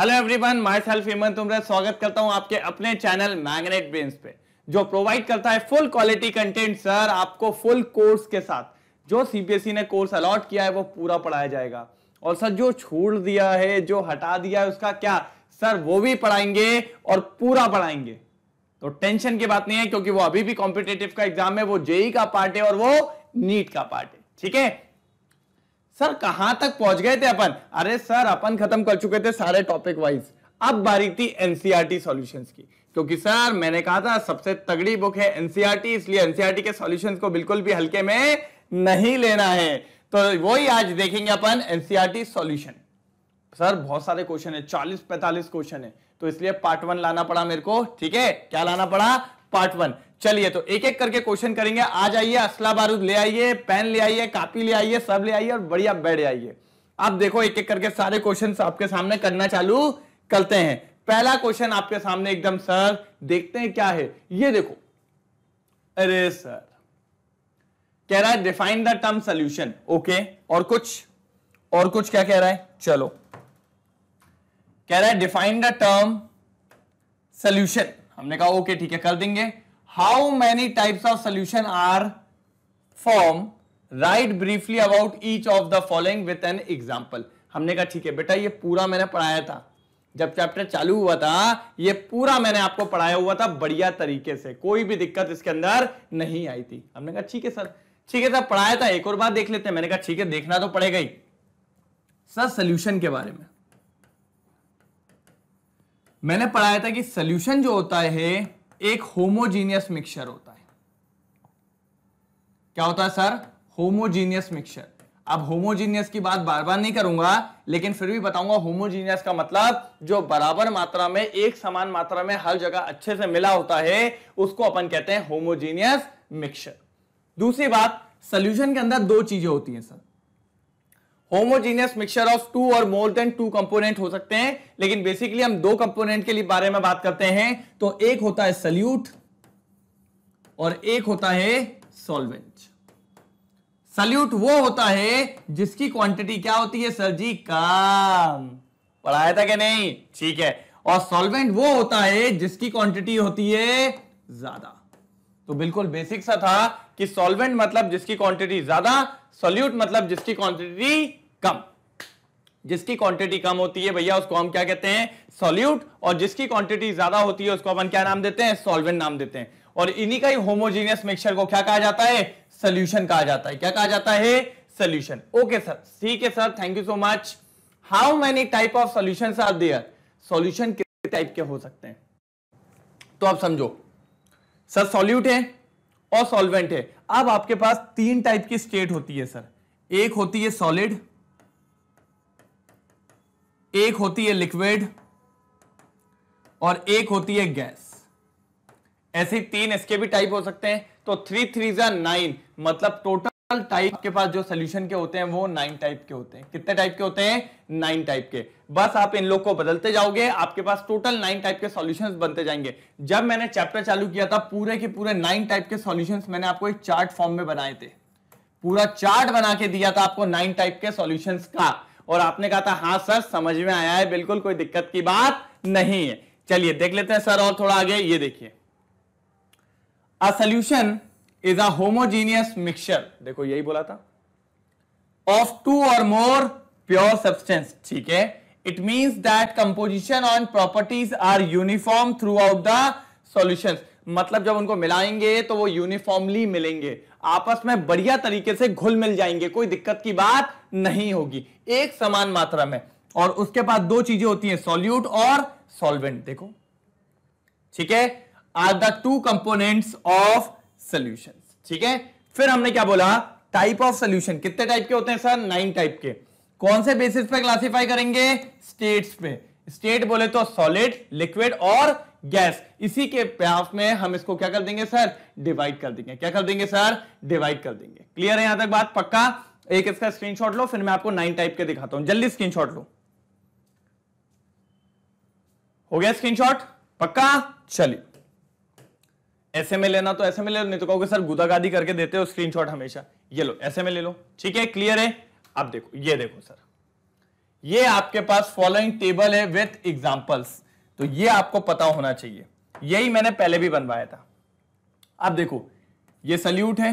Hello everyone myself Hemant तुमरा स्वागत करता हूं आपके अपने चैनल मैग्नेट ब्रेन्स पे जो प्रोवाइड करता है फुल क्वालिटी कंटेंट सर आपको फुल कोर्स के साथ जो सीबीएसई ने कोर्स अलॉट किया है वो पूरा पढ़ाया जाएगा और सर जो छूट दिया है जो हटा दिया है उसका क्या सर वो भी पढ़ाएंगे और पूरा पढ़ाएंगे तो टेंशन की बात नहीं है क्योंकि वो अभी भी कॉम्पिटेटिव का एग्जाम है वो जेई का पार्ट है और वो नीट का पार्ट है ठीक है सर कहां तक पहुंच गए थे अपन अरे सर अपन खत्म कर चुके थे सारे टॉपिक वाइज अब बारी थी एनसीईआरटी सॉल्यूशंस e की क्योंकि सर मैंने कहा था सबसे तगड़ी बुक है एनसीआरटी e इसलिए एनसीईआरटी e के सॉल्यूशंस को बिल्कुल भी हल्के में नहीं लेना है तो वही आज देखेंगे अपन एनसीआरटी सोल्यूशन सर बहुत सारे क्वेश्चन है चालीस पैंतालीस क्वेश्चन है तो इसलिए पार्ट वन लाना पड़ा मेरे को ठीक है क्या लाना पड़ा पार्ट वन चलिए तो एक एक करके क्वेश्चन करेंगे आ जाइए असला बारूद ले आइए पेन ले आइए कापी ले आइए सब ले आइए और बढ़िया बैठ आइए आप देखो एक एक करके सारे क्वेश्चन आपके सामने करना चालू करते हैं पहला क्वेश्चन आपके सामने एकदम सर देखते हैं क्या है ये देखो अरे सर कह रहा है define the term solution okay और कुछ और कुछ क्या कह रहा है चलो कह रहा है डिफाइन द टर्म सोल्यूशन हमने कहा ओके ठीक है कर देंगे how many types of solution are form write briefly about each of the following with an example हमने कहा ठीक है बेटा ये पूरा मैंने पढ़ाया था जब चैप्टर चालू हुआ था ये पूरा मैंने आपको पढ़ाया हुआ था बढ़िया तरीके से कोई भी दिक्कत इसके अंदर नहीं आई थी हमने कहा ठीक है सर ठीक है सर पढ़ाया था एक और बात देख लेते हैं मैंने कहा ठीक है देखना तो पड़ेगा ही सर सोल्यूशन के बारे में मैंने पढ़ाया था कि सोल्यूशन जो होता है एक होमोजीनियस मिक्सचर होता है क्या होता है सर होमोजीनियस मिक्सचर अब होमोजीनियस की बात बार बार नहीं करूंगा लेकिन फिर भी बताऊंगा होमोजीनियस का मतलब जो बराबर मात्रा में एक समान मात्रा में हर जगह अच्छे से मिला होता है उसको अपन कहते हैं होमोजीनियस मिक्सचर दूसरी बात सोल्यूशन के अंदर दो चीजें होती हैं sir homogeneous mixture of two और मोर देन टू कंपोनेंट हो सकते हैं लेकिन बेसिकली हम दो कंपोनेंट के लिए बारे में बात करते हैं तो एक होता है सल्यूट और एक होता है सॉल्वेंट सल्यूट वो होता है जिसकी क्वांटिटी क्या होती है सर जी काम पढ़ाया था कि नहीं ठीक है और सॉल्वेंट वो होता है जिसकी क्वांटिटी होती है ज्यादा तो बिल्कुल बेसिक सा था कि सॉल्वेंट मतलब जिसकी क्वांटिटी ज्यादा सोल्यूट मतलब जिसकी क्वांटिटी कम जिसकी क्वांटिटी कम होती है भैया उसको हम क्या कहते हैं सोल्यूट और जिसकी क्वांटिटी ज्यादा होती है उसको अपन क्या नाम देते हैं सॉल्वेंट नाम देते हैं और इन्हीं का ही होमोजीनियस मिक्सचर को क्या कहा जाता है सोल्यूशन कहा जाता है क्या कहा जाता है सोल्यूशन ओके सर ठीक है sir thank you so much how many type of solution are there solution कितने टाइप के हो सकते हैं तो आप समझो सर सोल्यूट है और सॉल्वेंट है अब आपके पास तीन टाइप की स्टेट होती है सर एक होती है सॉलिड एक होती है लिक्विड और एक होती है गैस ऐसे तीन इसके भी टाइप हो सकते हैं तो थ्री थ्री जन नाइन मतलब टोटल टाइप के पास जो सोल्यूशन के होते हैं वो नाइन टाइप के होते हैं कितने टाइप के होते हैं नाइन टाइप के बस आप इन लोग को बदलते जाओगे आपके पास टोटल नाइन टाइप के सॉल्यूशंस बनते जाएंगे जब मैंने चैप्टर चालू किया था पूरे के पूरे नाइन टाइप के सॉल्यूशंस मैंने आपको एक चार्ट फॉर्म में बनाए थे पूरा चार्ट बना के दिया था आपको नाइन टाइप के सोल्यूशन का और आपने कहा था हाँ सर समझ में आया है बिल्कुल कोई दिक्कत की बात नहीं है चलिए देख लेते हैं सर और थोड़ा आगे ये देखिए solution is a homogeneous mixture देखो यही बोला था ऑफ टू और मोर प्योर सब्सटेंस ठीक है it means that composition on properties are uniform throughout the solutions मतलब जब उनको मिलाएंगे तो वो यूनिफॉर्मली मिलेंगे आपस में बढ़िया तरीके से घुल मिल जाएंगे कोई दिक्कत की बात नहीं होगी एक समान मात्रा में और उसके बाद दो चीजें होती हैं सॉल्यूट और सॉल्वेंट देखो ठीक है are the two components of solution ठीक है फिर हमने क्या बोला टाइप ऑफ सोल्यूशन कितने टाइप के होते हैं सर नाइन टाइप के कौन से बेसिस पे क्लासिफाई करेंगे स्टेट्स पे स्टेट बोले तो सॉलिड लिक्विड और गैस इसी के प्यास में हम इसको क्या कर देंगे सर डिवाइड कर देंगे क्या कर देंगे सर डिवाइड कर देंगे क्लियर है यहां तक बात पक्का एक इसका स्क्रीनशॉट लो फिर मैं आपको नाइन टाइप के दिखाता हूं जल्दी स्क्रीनशॉट लो हो गया स्क्रीनशॉट पक्का चलिए ऐसे में लेना तो ऐसे में ले लो नहीं तो कहोगे सर गुदागादी करके देते हो स्क्रीनशॉट हमेशा ये लो ऐसे में ले लो ठीक है क्लियर है अब देखो ये देखो सर ये आपके पास फॉलोइंग टेबल है विथ एग्जाम्पल्स तो ये आपको पता होना चाहिए यही मैंने पहले भी बनवाया था अब देखो ये सल्यूट है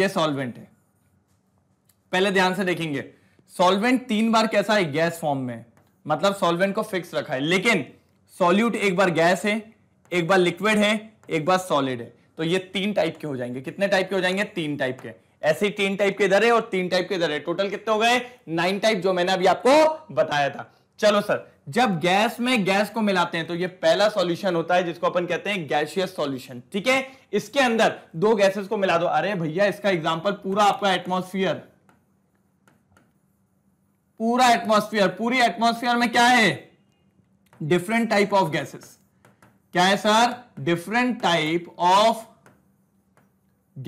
ये सॉल्वेंट है पहले ध्यान से देखेंगे सॉल्वेंट तीन बार कैसा है गैस फॉर्म में मतलब सॉल्वेंट को फिक्स रखा है लेकिन सॉल्यूट एक बार गैस है एक बार लिक्विड है एक बार सॉलिड है तो ये तीन टाइप के हो जाएंगे कितने टाइप के हो जाएंगे तीन टाइप के ऐसे ही तीन टाइप के इधर है और तीन टाइप के इधर है टोटल कितने हो गए नाइन टाइप जो मैंने अभी आपको बताया था चलो सर जब गैस में गैस को मिलाते हैं तो ये पहला सॉल्यूशन होता है जिसको अपन कहते हैं गैशियस सॉल्यूशन ठीक है इसके अंदर दो गैसेस को मिला दो अरे भैया इसका एग्जांपल पूरा आपका एटमॉस्फेयर पूरा एटमॉस्फेयर पूरी एटमॉस्फेयर में क्या है डिफरेंट टाइप ऑफ गैसेस क्या है sir different type of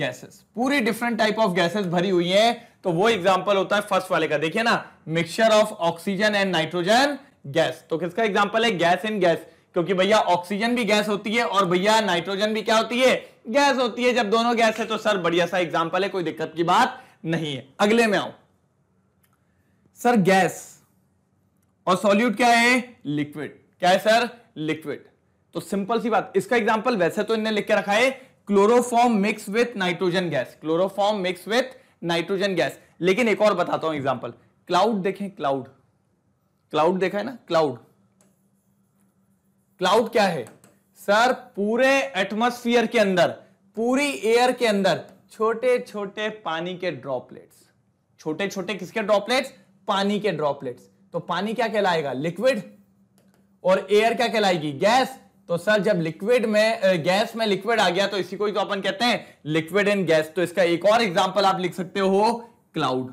gases पूरी डिफरेंट टाइप ऑफ गैसेस भरी हुई है तो वो एग्जांपल होता है फर्स्ट वाले का देखिए ना mixture of oxygen and nitrogen gas तो किसका एग्जांपल है गैस इन गैस क्योंकि भैया ऑक्सीजन भी गैस होती है और भैया नाइट्रोजन भी क्या होती है गैस होती है जब दोनों गैस है तो सर बढ़िया सा एग्जाम्पल है कोई दिक्कत की बात नहीं है अगले में आओ सर गैस और सॉल्यूट क्या है लिक्विड क्या है सर लिक्विड तो सिंपल सी बात इसका एग्जाम्पल वैसे तो इनने लिख के रखा है chloroform mix with nitrogen gas chloroform mix with nitrogen gas लेकिन एक और बताता हूं एग्जाम्पल क्लाउड देखें क्लाउड क्लाउड देखा है ना क्लाउड क्लाउड क्या है सर पूरे एटमोस्फियर के अंदर पूरी एयर के अंदर छोटे छोटे पानी के ड्रॉपलेट्स छोटे छोटे किसके ड्रॉपलेट्स पानी के ड्रॉपलेट्स तो पानी क्या कहलाएगा लिक्विड और एयर क्या कहलाएगी गैस तो सर जब लिक्विड में गैस में लिक्विड आ गया तो इसी को ही तो अपन कहते हैं लिक्विड एंड गैस तो इसका एक और एग्जाम्पल आप लिख सकते हो क्लाउड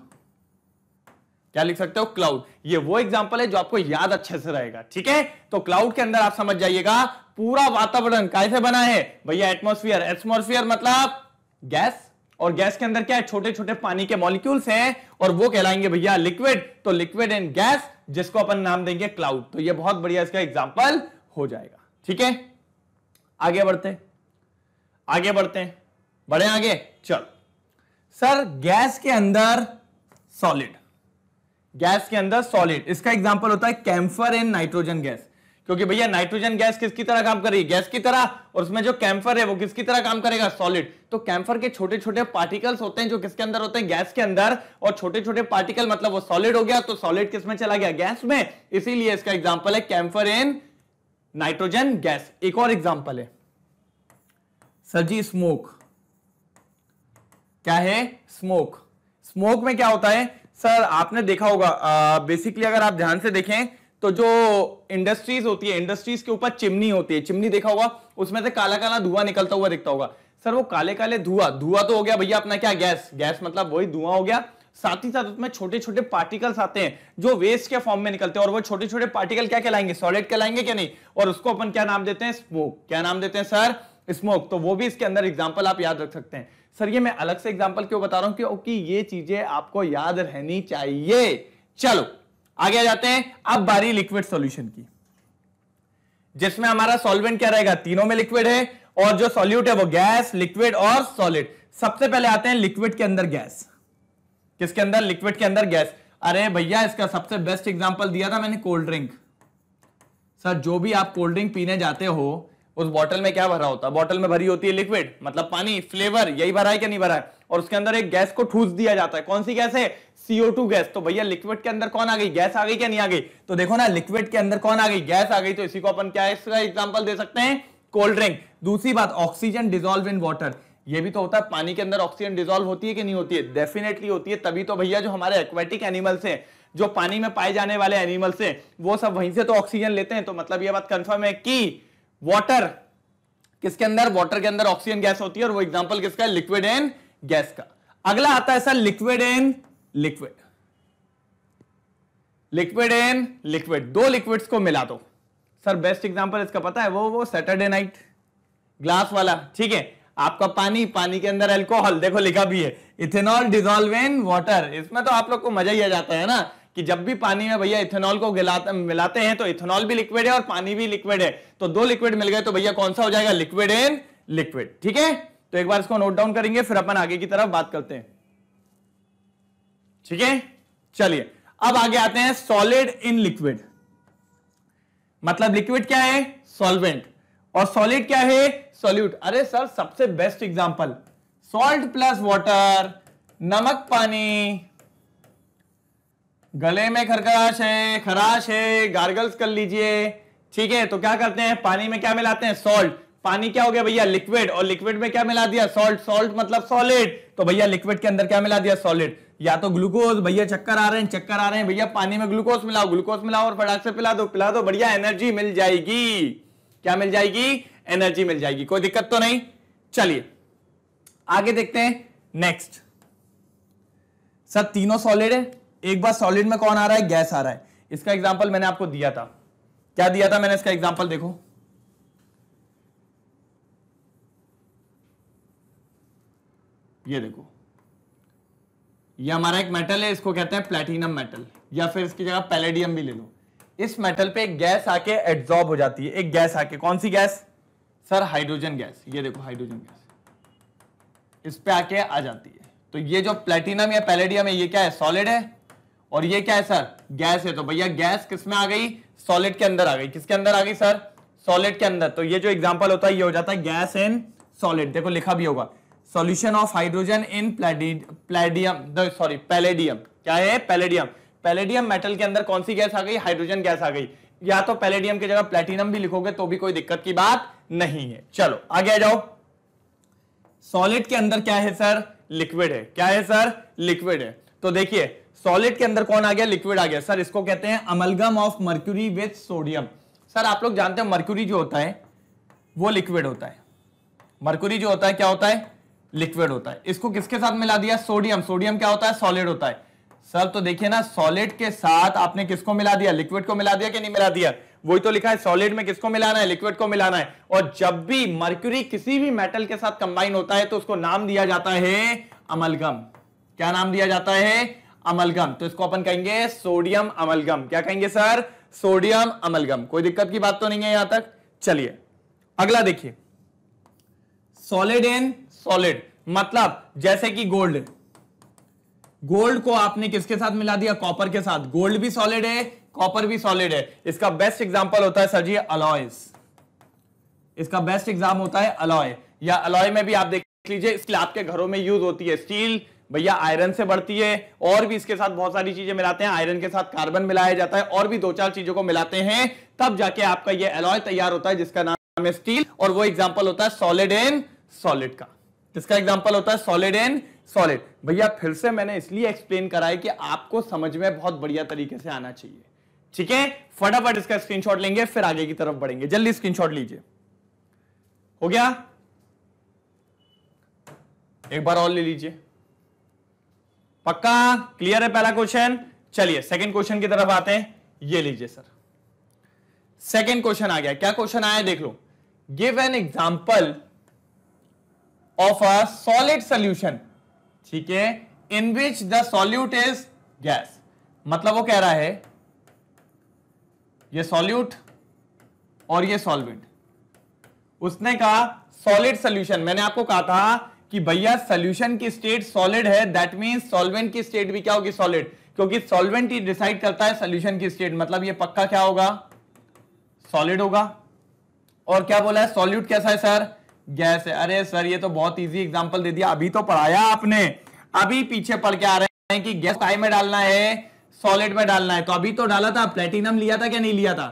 क्या लिख सकते हो क्लाउड ये वो एग्जाम्पल है जो आपको याद अच्छे से रहेगा ठीक है तो क्लाउड के अंदर आप समझ जाइएगा पूरा वातावरण कैसे बना है भैया एटमोस्फियर एटमोस्फियर मतलब गैस और गैस के अंदर क्या है छोटे छोटे पानी के मॉलिक्यूल्स हैं और वो कहलाएंगे भैया लिक्विड तो लिक्विड एंड गैस जिसको अपन नाम देंगे क्लाउड तो ये बहुत बढ़िया इसका एग्जाम्पल हो जाएगा ठीक है आगे बढ़ते आगे बढ़ते हैं बढ़े आगे चल सर गैस के अंदर सॉलिड गैस के अंदर सॉलिड इसका एग्जांपल होता है कैम्फर इन नाइट्रोजन गैस क्योंकि भैया नाइट्रोजन गैस किसकी तरह काम कर रही है गैस की तरह और उसमें जो कैम्फर है वो किसकी तरह काम करेगा सॉलिड तो कैम्फर के छोटे छोटे पार्टिकल्स होते हैं जो किसके अंदर होते हैं गैस के अंदर और छोटे छोटे पार्टिकल मतलब वो सॉलिड हो गया तो सॉलिड किसमें चला गया गैस में इसीलिए इसका एग्जाम्पल है कैम्फर इन नाइट्रोजन गैस एक और एग्जाम्पल है सर जी स्मोक क्या है स्मोक स्मोक में क्या होता है सर आपने देखा होगा बेसिकली अगर आप ध्यान से देखें तो जो इंडस्ट्रीज होती है इंडस्ट्रीज के ऊपर चिमनी होती है चिमनी देखा होगा उसमें से काला काला धुआं निकलता हुआ दिखता होगा सर वो काले काले धुआं धुआं तो हो गया भैया अपना क्या गैस गैस मतलब वही धुआं हो गया साथ ही साथ उसमें छोटे छोटे पार्टिकल्स आते हैं जो वेस्ट के फॉर्म में निकलते हैं और वो छोटे छोटे पार्टिकल क्या कहलाएंगे सॉलिड कहलाएंगे क्या नहीं और उसको अपन क्या नाम देते हैं स्मोक क्या नाम देते हैं सर स्मोक तो वो भी इसके अंदर एग्जाम्पल आप याद रख सकते हैं सर ये मैं अलग से एग्जाम्पल क्यों बता रहा हूं कि ये चीजें आपको याद रहनी चाहिए चलो आगे जाते हैं अब बारी लिक्विड सोल्यूशन की जिसमें हमारा सॉल्वेंट क्या रहेगा तीनों में लिक्विड है और जो सॉल्यूट है वो गैस लिक्विड और सॉलिड सबसे पहले आते हैं लिक्विड के अंदर गैस किसके अंदर लिक्विड के अंदर गैस अरे भैया इसका सबसे बेस्ट एग्जाम्पल दिया था मैंने कोल्ड ड्रिंक सर जो भी आप कोल्ड ड्रिंक पीने जाते हो उस बॉटल में क्या भरा होता है बॉटल में भरी होती है लिक्विड मतलब पानी फ्लेवर यही भरा है क्या नहीं भरा है और उसके अंदर एक गैस को ठूस दिया जाता है कौन सी गैस है सीओ टू गैस तो भैया लिक्विड के अंदर कौन आ गई गैस आ गई क्या नहीं आ गई तो देखो ना लिक्विड के अंदर कौन आ गई गैस आ गई तो इसी को अपन क्या इसका एग्जाम्पल दे सकते हैं कोल्ड ड्रिंक दूसरी बात ऑक्सीजन डिजोल्व इन वॉटर ये भी तो होता है पानी के अंदर ऑक्सीजन डिजोल्व होती है कि नहीं होती है डेफिनेटली होती है तभी तो भैया जो हमारे एक्वेटिक एनिमल्स हैं जो पानी में पाए जाने वाले एनिमल्स हैं वो सब वहीं से तो ऑक्सीजन लेते हैं तो मतलब ये बात कंफर्म है कि वाटर किसके अंदर वाटर के अंदर ऑक्सीजन गैस होती है और वो एग्जाम्पल किसका है लिक्विड एंड गैस का अगला आता है sir liquid and liquid liquid and liquid दो लिक्विड्स को मिला दो सर बेस्ट एग्जाम्पल इसका पता है वो वो सैटरडे नाइट ग्लास वाला ठीक है आपका पानी पानी के अंदर अल्कोहल देखो लिखा भी है इथेनॉल डिजोल्व इन वाटर इसमें तो आप लोग को मजा ही आ जाता है ना कि जब भी पानी में भैया इथेनॉल को मिलाते हैं तो इथेनॉल भी लिक्विड है और पानी भी लिक्विड है तो दो लिक्विड मिल गए तो भैया कौन सा हो जाएगा लिक्विड इन लिक्विड ठीक है तो एक बार इसको नोट डाउन करेंगे फिर अपन आगे की तरफ बात करते हैं ठीक है चलिए अब आगे आते हैं सॉलिड इन लिक्विड मतलब लिक्विड क्या है सॉल्वेंट और सॉलिड क्या है सॉल्यूट अरे सर सबसे best example salt plus water नमक पानी गले में खरखराश है खराश है गार्गल्स कर लीजिए ठीक है तो क्या करते हैं पानी में क्या मिलाते हैं सॉल्ट पानी क्या हो गया भैया लिक्विड और लिक्विड में क्या मिला दिया सॉल्ट सॉल्ट मतलब सॉलिड तो भैया लिक्विड के अंदर क्या मिला दिया सॉलिड या तो ग्लूकोज भैया चक्कर आ रहे हैं चक्कर आ रहे हैं भैया पानी में ग्लूकोज मिलाओ ग्लूकोज मिलाओ और फटाक से पिला दो पिला दो बढ़िया एनर्जी मिल जाएगी क्या मिल जाएगी एनर्जी मिल जाएगी कोई दिक्कत तो नहीं चलिए आगे देखते हैं नेक्स्ट सर तीनों सॉलिड है एक बार सॉलिड में कौन आ रहा है गैस आ रहा है इसका एग्जाम्पल मैंने आपको दिया था क्या दिया था मैंने इसका एग्जाम्पल देखो ये देखो ये हमारा एक मेटल है इसको कहते हैं प्लेटिनम मेटल या फिर इसकी जगह पैलेडियम भी ले लो इस मेटल पे एक गैस आके एड्जॉर्ब हो जाती है एक गैस आके कौन सी गैस सर हाइड्रोजन गैस ये देखो हाइड्रोजन गैस इस पे आके आ जाती है तो ये जो प्लेटिनम या पैलेडियम है ये क्या है सॉलिड है और ये क्या है सर गैस है तो भैया गैस किसमें आ गई सॉलिड के अंदर आ गई किसके अंदर आ गई सर सॉलिड के अंदर तो ये जो एग्जाम्पल होता है ये हो जाता है गैस इन सॉलिड देखो लिखा भी होगा solution of hydrogen in palladium sorry palladium क्या है पैलेडियम पैलेडियम मेटल के अंदर कौन सी गैस आ गई हाइड्रोजन गैस आ गई या तो पैलेडियम की जगह प्लेटिनम भी लिखोगे तो भी कोई दिक्कत की बात नहीं है चलो आगे आ जाओ सॉलिड के अंदर क्या है सर लिक्विड है क्या है सर लिक्विड है तो देखिए सॉलिड के अंदर कौन आ गया लिक्विड आ गया सर इसको कहते हैं amalgam of mercury with sodium sir आप लोग जानते हैं मर्क्यूरी जो होता है वो लिक्विड होता है मर्क्यूरी जो होता है क्या होता है लिक्विड होता है इसको किसके साथ मिला दिया सोडियम सोडियम क्या होता है सॉलिड होता है सर तो देखिए ना सॉलिड के साथ आपने किसको मिला दिया लिक्विड को मिला दिया कि नहीं मिला दिया वही तो लिखा है सॉलिड में किसको मिलाना है लिक्विड को मिलाना है और जब भी मर्क्यूरी किसी भी मेटल के साथ कंबाइन होता है तो उसको नाम दिया जाता है अमलगम क्या नाम दिया जाता है अमलगम तो इसको अपन कहेंगे सोडियम अमलगम क्या कहेंगे सर सोडियम अमलगम कोई दिक्कत की बात तो नहीं है यहां तक चलिए अगला देखिए सॉलिड इन सॉलिड मतलब जैसे कि गोल्ड गोल्ड को आपने किसके साथ मिला दिया कॉपर के साथ गोल्ड भी सॉलिड है कॉपर भी सॉलिड है इसका बेस्ट एग्जाम्पल होता है सर जी अलॉय इसका बेस्ट एग्जाम होता है अलॉय या अलॉय में भी आप देख लीजिए इसके आपके घरों में यूज होती है स्टील भैया आयरन से बढ़ती है और भी इसके साथ बहुत सारी चीजें मिलाते हैं आयरन के साथ कार्बन मिलाया जाता है और भी दो चार चीजों को मिलाते हैं तब जाके आपका ये अलॉय तैयार होता है जिसका नाम है स्टील और वो एग्जाम्पल होता है सॉलिड एन सॉलिड का जिसका एग्जाम्पल होता है सॉलिड एन सॉलिड भैया फिर से मैंने इसलिए एक्सप्लेन करा है कि आपको समझ में बहुत बढ़िया तरीके से आना चाहिए ठीक है फटाफट इसका स्क्रीनशॉट लेंगे फिर आगे की तरफ बढ़ेंगे जल्दी स्क्रीनशॉट लीजिए हो गया एक बार और ले लीजिए पक्का क्लियर है पहला क्वेश्चन चलिए सेकंड क्वेश्चन की तरफ आते हैं ये लीजिए सर सेकंड क्वेश्चन आ गया क्या क्वेश्चन आया देख लो give an example of a solid solution ठीक है in which the solute is gas मतलब वो कह रहा है ये सॉल्यूट और ये सॉल्वेंट उसने कहा सॉलिड सोल्यूशन मैंने आपको कहा था कि भैया सोल्यूशन की स्टेट सॉलिड है दैट मीन्स सॉल्वेंट की स्टेट भी क्या होगी सॉलिड क्योंकि सॉल्वेंट ही डिसाइड करता है सोल्यूशन की स्टेट मतलब ये पक्का क्या होगा सॉलिड होगा और क्या बोला है सॉल्यूट कैसा है सर गैस है अरे सर ये तो बहुत इजी एग्जांपल दे दिया अभी तो पढ़ाया आपने अभी पीछे पढ़ के आ रहे हैं कि गैस काय में डालना है सॉलिड में डालना है तो अभी तो डाला था प्लेटिनम लिया था क्या नहीं लिया था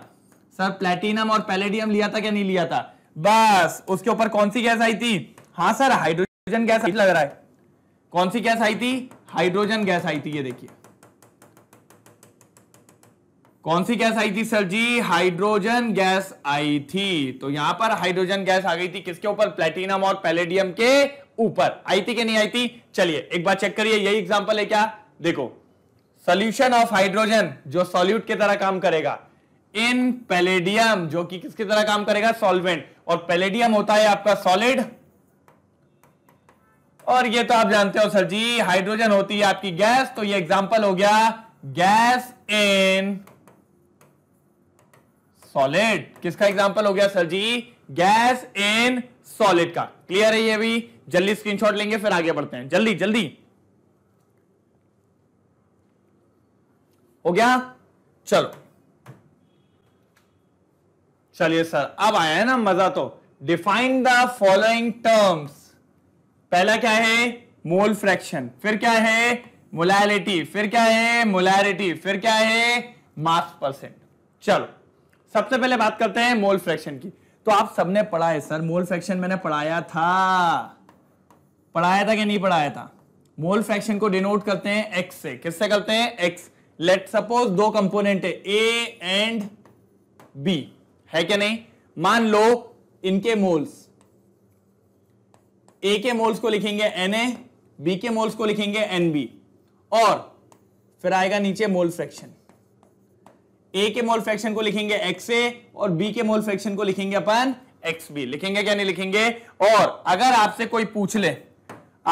सर प्लेटिनम और पैलेडियम लिया था क्या नहीं लिया था बस उसके ऊपर कौन सी गैस आई थी हाँ सर हाइड्रोजन गैस लग रहा है कौन सी गैस आई थी हाइड्रोजन गैस आई थी ये देखिए कौन सी गैस आई थी सर जी हाइड्रोजन गैस आई थी तो यहां पर हाइड्रोजन गैस आ गई थी किसके ऊपर प्लेटिनम और पैलेडियम के ऊपर आई थी कि नहीं आई थी चलिए एक बार चेक करिए यही एग्जांपल है क्या देखो सॉल्यूशन ऑफ हाइड्रोजन जो सॉल्यूट की तरह काम करेगा इन पैलेडियम जो कि किसकी तरह काम करेगा सॉल्वेंट और पैलेडियम होता है आपका सॉलिड और ये तो आप जानते हो सर जी हाइड्रोजन होती है आपकी गैस तो ये एग्जाम्पल हो गया गैस इन सॉलिड किसका एग्जाम्पल हो गया sir ji gas in solid का क्लियर है ये भी जल्दी स्क्रीनशॉट लेंगे फिर आगे बढ़ते हैं जल्दी जल्दी हो गया चलो चलिए सर अब आया है ना मजा तो डिफाइन द फॉलोइंग टर्म्स पहला क्या है मोल फ्रैक्शन फिर क्या है मोलैरिटी फिर क्या है मोलैरिटी फिर क्या है मास परसेंट चलो सबसे पहले बात करते हैं मोल फ्रैक्शन की तो आप सबने पढ़ा है सर मोल फ्रैक्शन मैंने पढ़ाया था पढ़ाया था कि नहीं पढ़ाया था मोल फ्रैक्शन को डिनोट करते हैं एक्स से किससे करते हैं एक्स लेट सपोज दो कंपोनेंट है ए एंड बी है क्या नहीं मान लो इनके मोल्स ए के मोल्स को लिखेंगे एन ए बी के मोल्स को लिखेंगे एन बी और फिर आएगा नीचे मोल फ्रैक्शन ए के मोल फ्रैक्शन को लिखेंगे एक्स ए और बी के मोल फ्रैक्शन को लिखेंगे अपन एक्स बी लिखेंगे क्या नहीं लिखेंगे और अगर आपसे कोई पूछ ले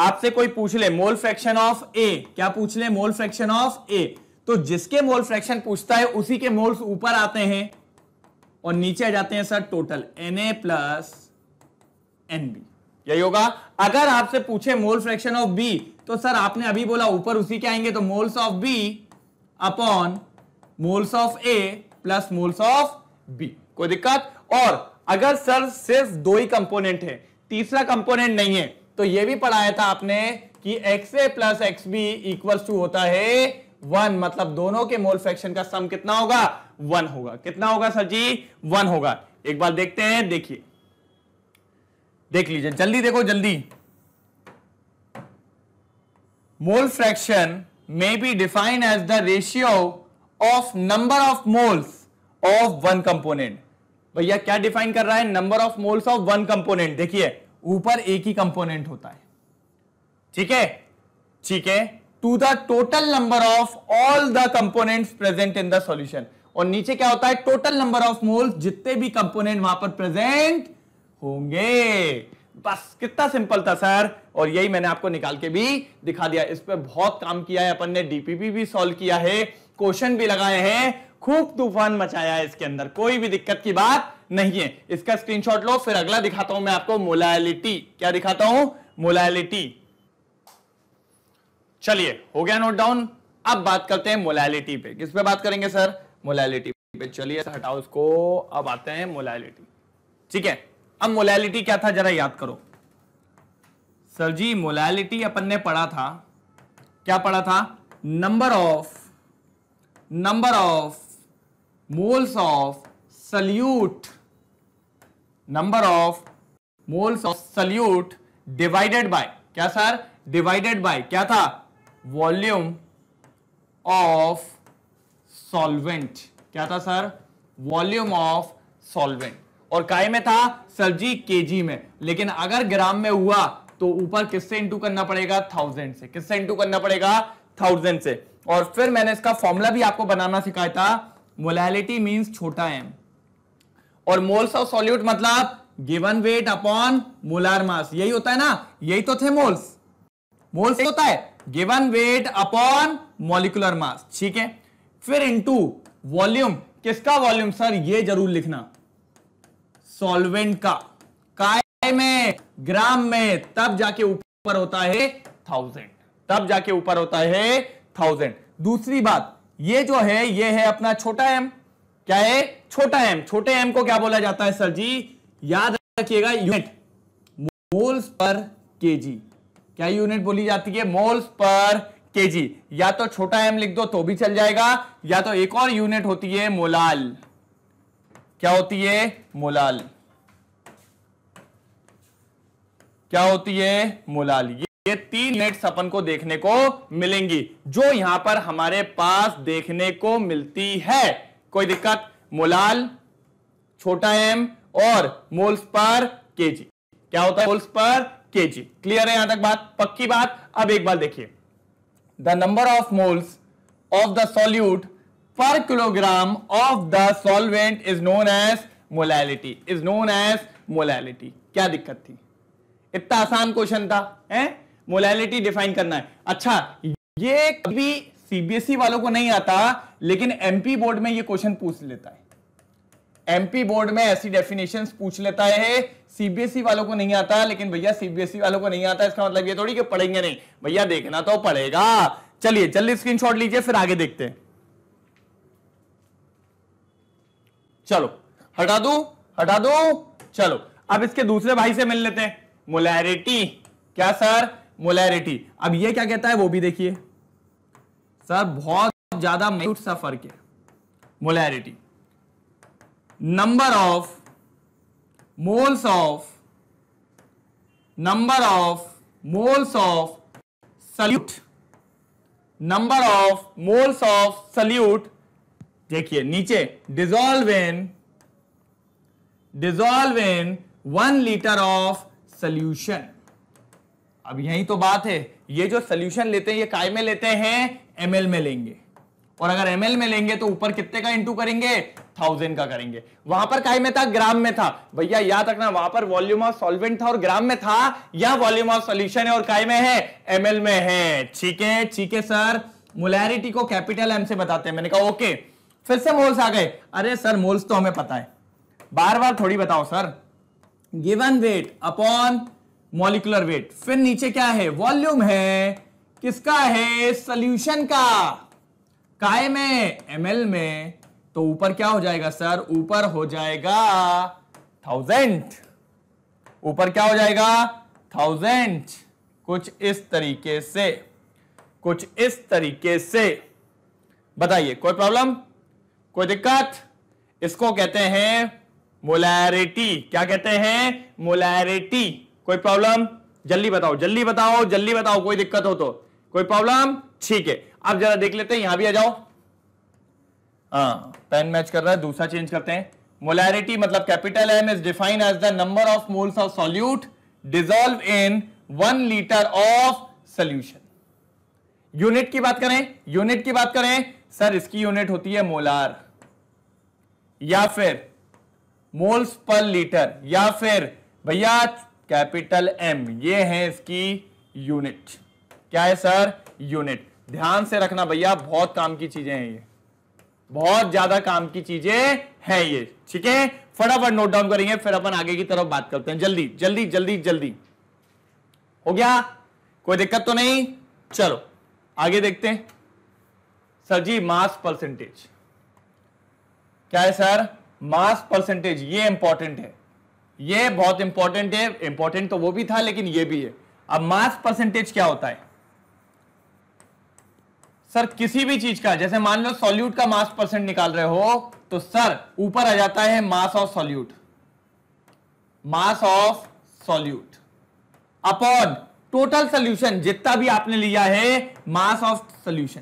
आपसे कोई पूछ ले मोल फ्रैक्शन ऑफ ए क्या पूछ ले मोल फ्रैक्शन ऑफ ए तो जिसके मोल फ्रैक्शन पूछता है उसी के मोल्स ऊपर आते हैं और नीचे आ जाते हैं sir total n A plus n B यही होगा अगर आपसे पूछे मोल फ्रैक्शन ऑफ बी तो सर आपने अभी बोला ऊपर उसी के आएंगे तो moles of B upon moles of A plus moles of B कोई दिक्कत और अगर सर सिर्फ दो ही कंपोनेंट है तीसरा कंपोनेंट नहीं है तो यह भी पढ़ाया था आपने कि x A plus x B equal to होता है वन मतलब दोनों के मोल फ्रैक्शन का सम कितना होगा वन होगा कितना होगा सर जी वन होगा एक बार देखते हैं देखिए देख लीजिए जल्दी देखो जल्दी मोल फ्रैक्शन में be define as the ratio of number of moles of one component भैया क्या डिफाइन कर रहा है number of moles of one component देखिए ऊपर एक ही कंपोनेंट होता है ठीक है ठीक है to the total number of all the components present in the solution और नीचे क्या होता है टोटल नंबर ऑफ मोल्स जितने भी कंपोनेंट वहां पर प्रेजेंट होंगे बस कितना सिंपल था सर और यही मैंने आपको निकाल के भी दिखा दिया इस पर बहुत काम किया है अपन ने डीपीपी भी सॉल्व किया है क्वेश्चन भी लगाए हैं खूब तूफान मचाया है इसके अंदर कोई भी दिक्कत की बात नहीं है इसका स्क्रीनशॉट लो फिर अगला दिखाता हूं मैं आपको मोलालिटी क्या दिखाता हूं मोलायलिटी चलिए हो गया नोट डाउन अब बात करते हैं मोलालिटी पे किस पे बात करेंगे सर मोलालिटी पे चलिए हटाओ इसको अब आते हैं मोलायलिटी ठीक है अब मोलालिटी क्या था जरा याद करो सर जी मोलालिटी अपन ने पढ़ा था क्या पढ़ा था number of number of moles of solute number of moles of solute divided by क्या सर डिवाइडेड बाय क्या था वॉल्यूम ऑफ सॉल्वेंट क्या था सर वॉल्यूम ऑफ सॉल्वेंट और काय में था सब्जी जी में लेकिन अगर ग्राम में हुआ तो ऊपर किससे इंटू करना पड़ेगा थाउजेंड से किससे इंटू करना पड़ेगा थाउजेंड से और फिर मैंने इसका फॉर्मूला भी आपको बनाना सिखाया था मोलैलिटी मीन्स छोटा एम और मोल्स ऑफ सॉल्यूट मतलब given weight upon molar mass यही होता है ना यही तो थे मोल्स मोल्स होता है given weight upon molecular mass ठीक है फिर इनटू वॉल्यूम किसका वॉल्यूम सर ये जरूर लिखना सॉल्वेंट का काय में ग्राम में तब जाके ऊपर होता है थाउजेंड तब जाके ऊपर होता है थाउजेंड दूसरी बात ये जो है ये है अपना छोटा एम क्या है छोटा एम छोटे एम को क्या बोला जाता है सर जी याद रखिएगा यूनिट मोल्स पर केजी क्या यूनिट बोली जाती है मोल्स पर केजी या तो छोटा एम लिख दो तो भी चल जाएगा या तो एक और यूनिट होती है मोलाल क्या होती है मोलाल क्या होती है मोलाल ये तीन नेट्स अपन को देखने को मिलेंगी जो यहां पर हमारे पास देखने को मिलती है कोई दिक्कत मोलाल छोटा एम और मोल्स पर केजी क्या होता है मोल्स पर केजी क्लियर है यहां तक बात पक्की बात अब एक बार देखिए the number of moles of the solute पर kilogram of the solvent is known as molality is known as molality क्या दिक्कत थी इतना आसान क्वेश्चन था है? मोलैलिटी डिफाइन करना है अच्छा ये कभी सीबीएसई e वालों को नहीं आता लेकिन एमपी बोर्ड में ये क्वेश्चन पूछ लेता है एमपी बोर्ड में ऐसी डेफिनेशंस पूछ लेता है सीबीएसई e वालों को नहीं आता लेकिन भैया सीबीएसई e वालों को नहीं आता इसका मतलब ये थोड़ी कि पढ़ेंगे नहीं भैया देखना तो पड़ेगा चलिए जल्दी शॉट लीजिए फिर आगे देखते हैं चलो हटा दू हटा दू चलो अब इसके दूसरे भाई से मिल लेते हैं मोलैरिटी क्या सर मोलैरिटी अब ये क्या कहता है वो भी देखिए सर बहुत ज्यादा म्यूट सा फर्क है molarity number of moles of number of moles of solute number of moles of solute देखिए नीचे dissolve in dissolve in one litre of solution अब यही तो बात है ये जो सोल्यूशन लेते हैं ये काय में लेते हैं एम में लेंगे और अगर एम में लेंगे तो ऊपर कितने का इंटू करेंगे थाउजेंड का करेंगे वहां पर काय में था ग्राम में था भैया याद रखना वहां पर वॉल्यूम ऑफ सॉल्वेंट था और ग्राम में था या वॉल्यूम ऑफ सोल्यूशन है और काय में है एम में है ठीक है ठीक है सर मोलैरिटी को कैपिटल एम से बताते हैं मैंने कहा ओके फिर से मोल्स आ गए अरे सर मोल्स तो हमें पता है बार बार थोड़ी बताओ sir given weight upon molecular weight फिर नीचे क्या है वॉल्यूम है किसका है सोल्यूशन का काय में एमएल में तो ऊपर क्या हो जाएगा सर ऊपर हो जाएगा थाउजेंड ऊपर क्या हो जाएगा थाउजेंड कुछ इस तरीके से कुछ इस तरीके से बताइए कोई प्रॉब्लम कोई दिक्कत इसको कहते हैं मोलैरिटी क्या कहते हैं मोलैरिटी कोई प्रॉब्लम जल्दी बताओ जल्दी बताओ जल्दी बताओ कोई दिक्कत हो तो कोई प्रॉब्लम ठीक है अब जरा देख लेते हैं यहां भी आ जाओ हाँ पेन मैच कर रहा है दूसरा चेंज करते हैं मोलैरिटी मतलब capital M is define as the number of moles of solute dissolve in one litre of solution unit की बात करें यूनिट की बात करें सर इसकी यूनिट होती है मोलार या फिर मोल्स पर लीटर या फिर भैया कैपिटल एम ये है इसकी यूनिट क्या है सर यूनिट ध्यान से रखना भैया बहुत काम की चीजें हैं ये बहुत ज्यादा काम की चीजें हैं ये ठीक है फटाफट नोट डाउन करेंगे फिर अपन आगे की तरफ बात करते हैं जल्दी जल्दी जल्दी जल्दी हो गया कोई दिक्कत तो नहीं चलो आगे देखते हैं सर जी मास परसेंटेज क्या है सर मास परसेंटेज ये इंपॉर्टेंट है ये बहुत इंपॉर्टेंट है इंपॉर्टेंट तो वो भी था लेकिन ये भी है अब मास परसेंटेज क्या होता है सर किसी भी चीज का जैसे मान लो सॉल्यूट का मास परसेंट निकाल रहे हो तो सर ऊपर आ जाता है mass of solute mass of solute upon total solution जितना भी आपने लिया है मास ऑफ सोल्यूशन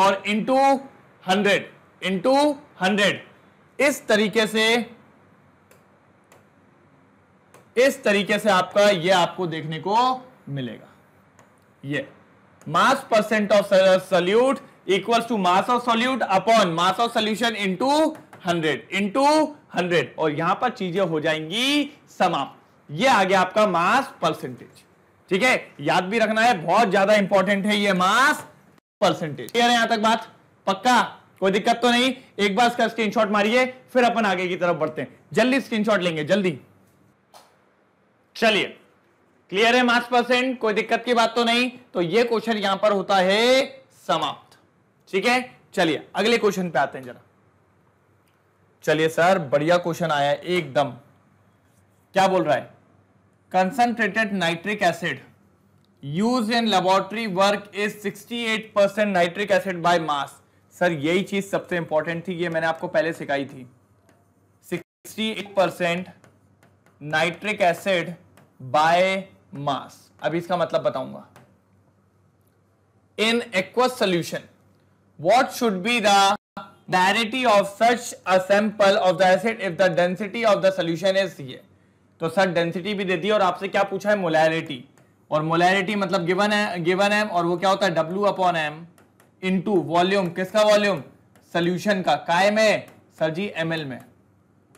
और इंटू हंड्रेड इंटू हंड्रेड इस तरीके से इस तरीके से आपका ये आपको देखने को मिलेगा ये mass percent of solute equals to mass of solute upon mass of solution into hundred into hundred और यहां पर चीजें हो जाएंगी समाप्त ये आ गया आपका मास परसेंटेज ठीक है याद भी रखना है बहुत ज्यादा इंपॉर्टेंट है ये मास परसेंटेज क्लियर है यहां तक बात पक्का कोई दिक्कत तो नहीं एक बार इसका स्क्रीनशॉट मारिए फिर अपन आगे की तरफ बढ़ते हैं जल्दी स्क्रीनशॉट लेंगे जल्दी चलिए क्लियर है मार्क्स परसेंट कोई दिक्कत की बात तो नहीं तो ये क्वेश्चन यहां पर होता है समाप्त ठीक है चलिए अगले क्वेश्चन पे आते हैं जरा चलिए सर बढ़िया क्वेश्चन आया एकदम क्या बोल रहा है concentrated nitric acid use in laboratory work is 68 percent nitric acid by mass sir यही चीज सबसे इंपॉर्टेंट थी ये मैंने आपको पहले सिखाई थी 68 percent nitric acid by mass अभी इसका मतलब बताऊंगा in aqueous solution what should be the molarity of such a sample of the acid if the density of the solution is ये तो सर डेंसिटी भी दे दी और आपसे क्या पूछा है मोलैरिटी और मोलैरिटी मतलब गिवन है गिवन है और वो क्या होता है W upon M into volume किसका वॉल्यूम सोल्यूशन का काय में सर जी एम में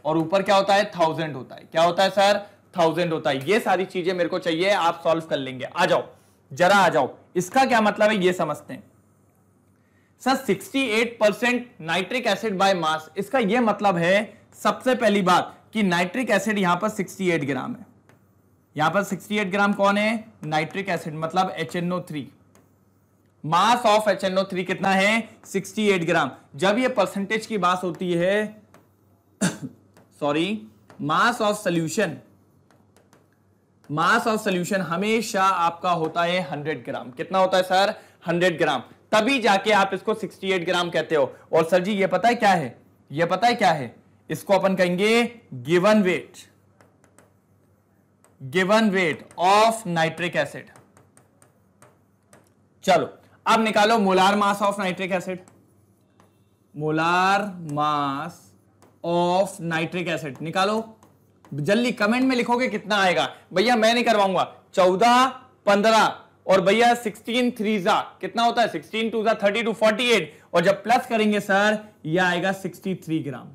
और ऊपर क्या होता है थाउजेंड होता है क्या होता है सर थाउजेंड होता है ये सारी चीजें मेरे को चाहिए आप सॉल्व कर लेंगे आ जाओ जरा आ जाओ इसका क्या मतलब है ये समझते हैं sir 68 percent nitric acid by mass इसका ये मतलब है सबसे पहली बात कि नाइट्रिक एसिड यहां पर 68 ग्राम है यहां पर 68 ग्राम कौन है नाइट्रिक एसिड मतलब HNO3 mass of H N O three कितना है 68 ग्राम जब ये परसेंटेज की बात होती है sorry mass of solution mass of solution हमेशा आपका होता है 100 ग्राम कितना होता है सर 100 ग्राम तभी जाके आप इसको 68 ग्राम कहते हो और सर जी ये पता है क्या है ये पता है क्या है इसको अपन कहेंगे given weight given weight of nitric acid चलो अब निकालो molar mass of nitric acid molar mass of nitric acid निकालो जल्दी कमेंट में लिखोगे कितना आएगा भैया मैं नहीं करवाऊंगा चौदह पंद्रह और भैया सिक्सटीन थ्री जा कितना होता है सिक्सटीन टू जा थर्टी टू फोर्टी एट और जब प्लस करेंगे सर ये आएगा सिक्सटी थ्री ग्राम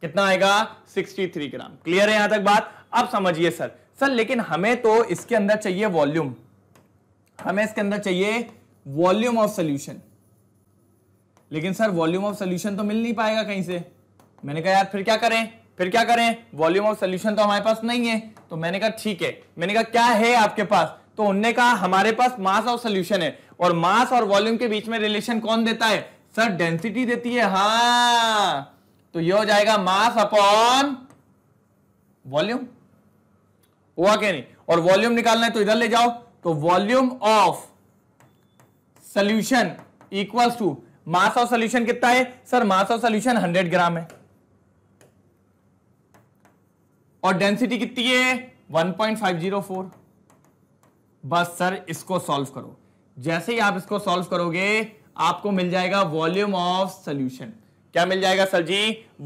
कितना आएगा सिक्सटी थ्री ग्राम क्लियर है यहां तक बात अब समझिए सर सर लेकिन हमें तो इसके अंदर चाहिए वॉल्यूम हमें इसके अंदर चाहिए वॉल्यूम ऑफ सोल्यूशन लेकिन सर वॉल्यूम ऑफ सोल्यूशन तो मिल नहीं पाएगा कहीं से मैंने कहा यार फिर क्या करें फिर क्या करें वॉल्यूम ऑफ सोल्यूशन तो हमारे पास नहीं है तो मैंने कहा ठीक है मैंने कहा क्या है आपके पास तो उनने कहा हमारे पास मास ऑफ सोल्यूशन है और मास और वॉल्यूम के बीच में रिलेशन कौन देता है सर डेंसिटी देती है हाँ तो यह हो जाएगा मास अपॉन वॉल्यूम हुआ क्या नहीं और वॉल्यूम निकालना है तो इधर ले जाओ तो volume of solution equals to mass of solution कितना है sir mass of solution 100 gram है और डेंसिटी कितनी है 1.504 बस सर इसको सॉल्व करो जैसे ही आप इसको सॉल्व करोगे आपको मिल जाएगा वॉल्यूम ऑफ सोल्यूशन क्या मिल जाएगा sir ji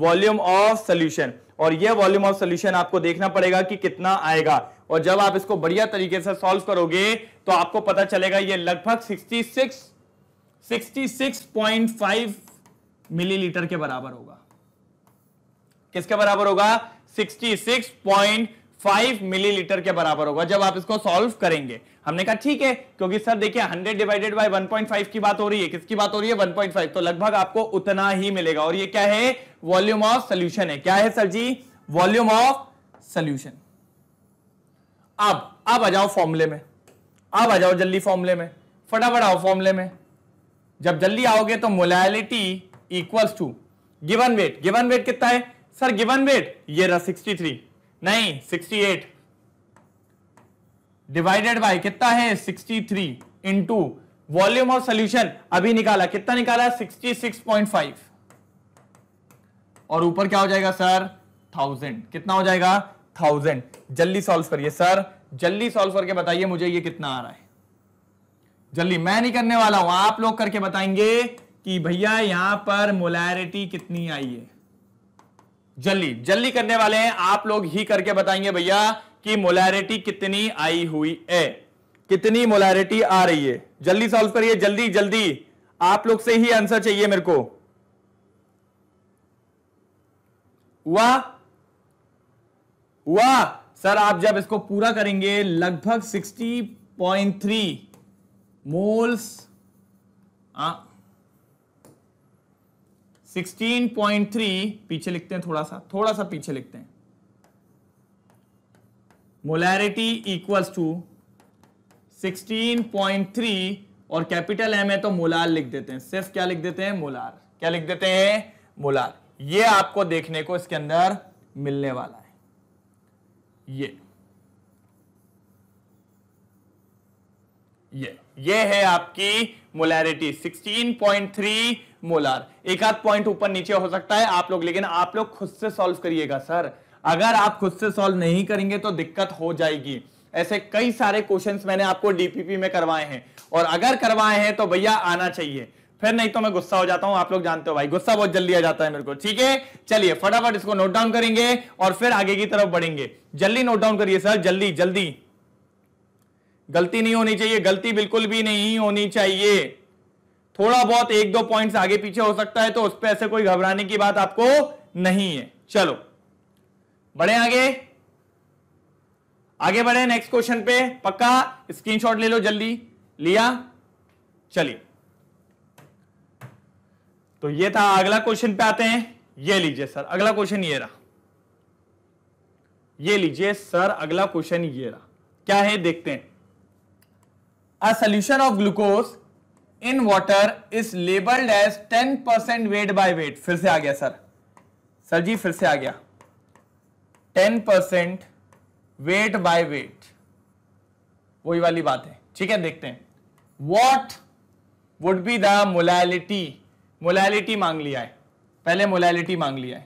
volume of solution और ये वॉल्यूम ऑफ सोल्यूशन आपको देखना पड़ेगा कि कितना आएगा और जब आप इसको बढ़िया तरीके से सॉल्व करोगे तो आपको पता चलेगा ये लगभग 66 66.5 मिलीलीटर के बराबर होगा किसके बराबर होगा 66.5 मिलीलीटर के बराबर होगा जब आप इसको सॉल्व करेंगे हमने कहा ठीक है क्योंकि सर देखिए 100 डिवाइडेड बाय 1.5 की बात हो रही है किसकी बात हो रही है 1.5 तो लगभग आपको उतना ही मिलेगा और ये क्या है वॉल्यूम ऑफ सोल्यूशन है क्या है sir ji volume of solution अब अब आ जाओ फॉर्मुले में अब आ जाओ जल्दी फॉर्मूले में फटाफट आओ फॉर्मूले में जब जल्दी आओगे तो molality equals to given weight given weight कितना है सर गिवन वेट ये रहा 63 नहीं 68 डिवाइडेड बाय कितना है 63 टू वॉल्यूम ऑफ सोल्यूशन अभी निकाला कितना निकाला 66.5 और ऊपर क्या हो जाएगा सर थाउजेंड कितना हो जाएगा थाउजेंड जल्दी सॉल्व करिए सर जल्दी सॉल्व करके बताइए मुझे ये कितना आ रहा है जल्दी मैं नहीं करने वाला हूं आप लोग करके बताएंगे कि भैया यहां पर मोलैरिटी कितनी आई है जल्दी जल्दी करने वाले हैं आप लोग ही करके बताएंगे भैया कि मोलैरिटी कितनी आई हुई है कितनी मोलैरिटी आ रही है जल्दी सॉल्व करिए जल्दी जल्दी आप लोग से ही आंसर चाहिए मेरे को हुआ हुआ सर आप जब इसको पूरा करेंगे लगभग 60.3 मोल्स सिक्सटीन पॉइंट थ्री पीछे लिखते हैं थोड़ा सा थोड़ा सा पीछे लिखते हैं मोलैरिटी इक्वल्स टू 16.3 और कैपिटल एम है तो मोलार लिख देते हैं सिर्फ क्या लिख देते हैं मोलार क्या लिख देते हैं मोलार ये आपको देखने को इसके अंदर मिलने वाला है ये ये ये है आपकी मोलैरिटी 16.3 मोलार एक आध पॉइंट ऊपर नीचे हो सकता है आप लोग लेकिन आप लोग खुद से सॉल्व करिएगा सर अगर आप खुद से सॉल्व नहीं करेंगे तो दिक्कत हो जाएगी ऐसे कई सारे क्वेश्चंस मैंने आपको डीपीपी में करवाए हैं और अगर करवाए हैं तो भैया आना चाहिए फिर नहीं तो मैं गुस्सा हो जाता हूं आप लोग जानते हो भाई गुस्सा बहुत जल्दी आ जाता है मेरे को ठीक है चलिए फटाफट इसको नोट डाउन करेंगे और फिर आगे की तरफ बढ़ेंगे जल्दी नोट डाउन करिए सर जल्दी जल्दी गलती नहीं होनी चाहिए गलती बिल्कुल भी नहीं होनी चाहिए थोड़ा बहुत एक दो पॉइंट्स आगे पीछे हो सकता है तो उस पर ऐसे कोई घबराने की बात आपको नहीं है चलो बढ़े आगे आगे बढ़े नेक्स्ट क्वेश्चन पे पक्का स्क्रीनशॉट ले लो जल्दी लिया चलिए तो ये था अगला क्वेश्चन पे आते हैं ये लीजिए सर अगला क्वेश्चन ये रहा ये लीजिए सर अगला क्वेश्चन ये रहा क्या है देखते हैं a solution of glucose in water is labelled as ten percent weight by weight फिर से आ गया सर सर जी फिर से आ गया ten percent weight by weight वही वाली बात है ठीक है देखते हैं what would be the molality molality मांग लिया है पहले मोलैलिटी मांग लिया है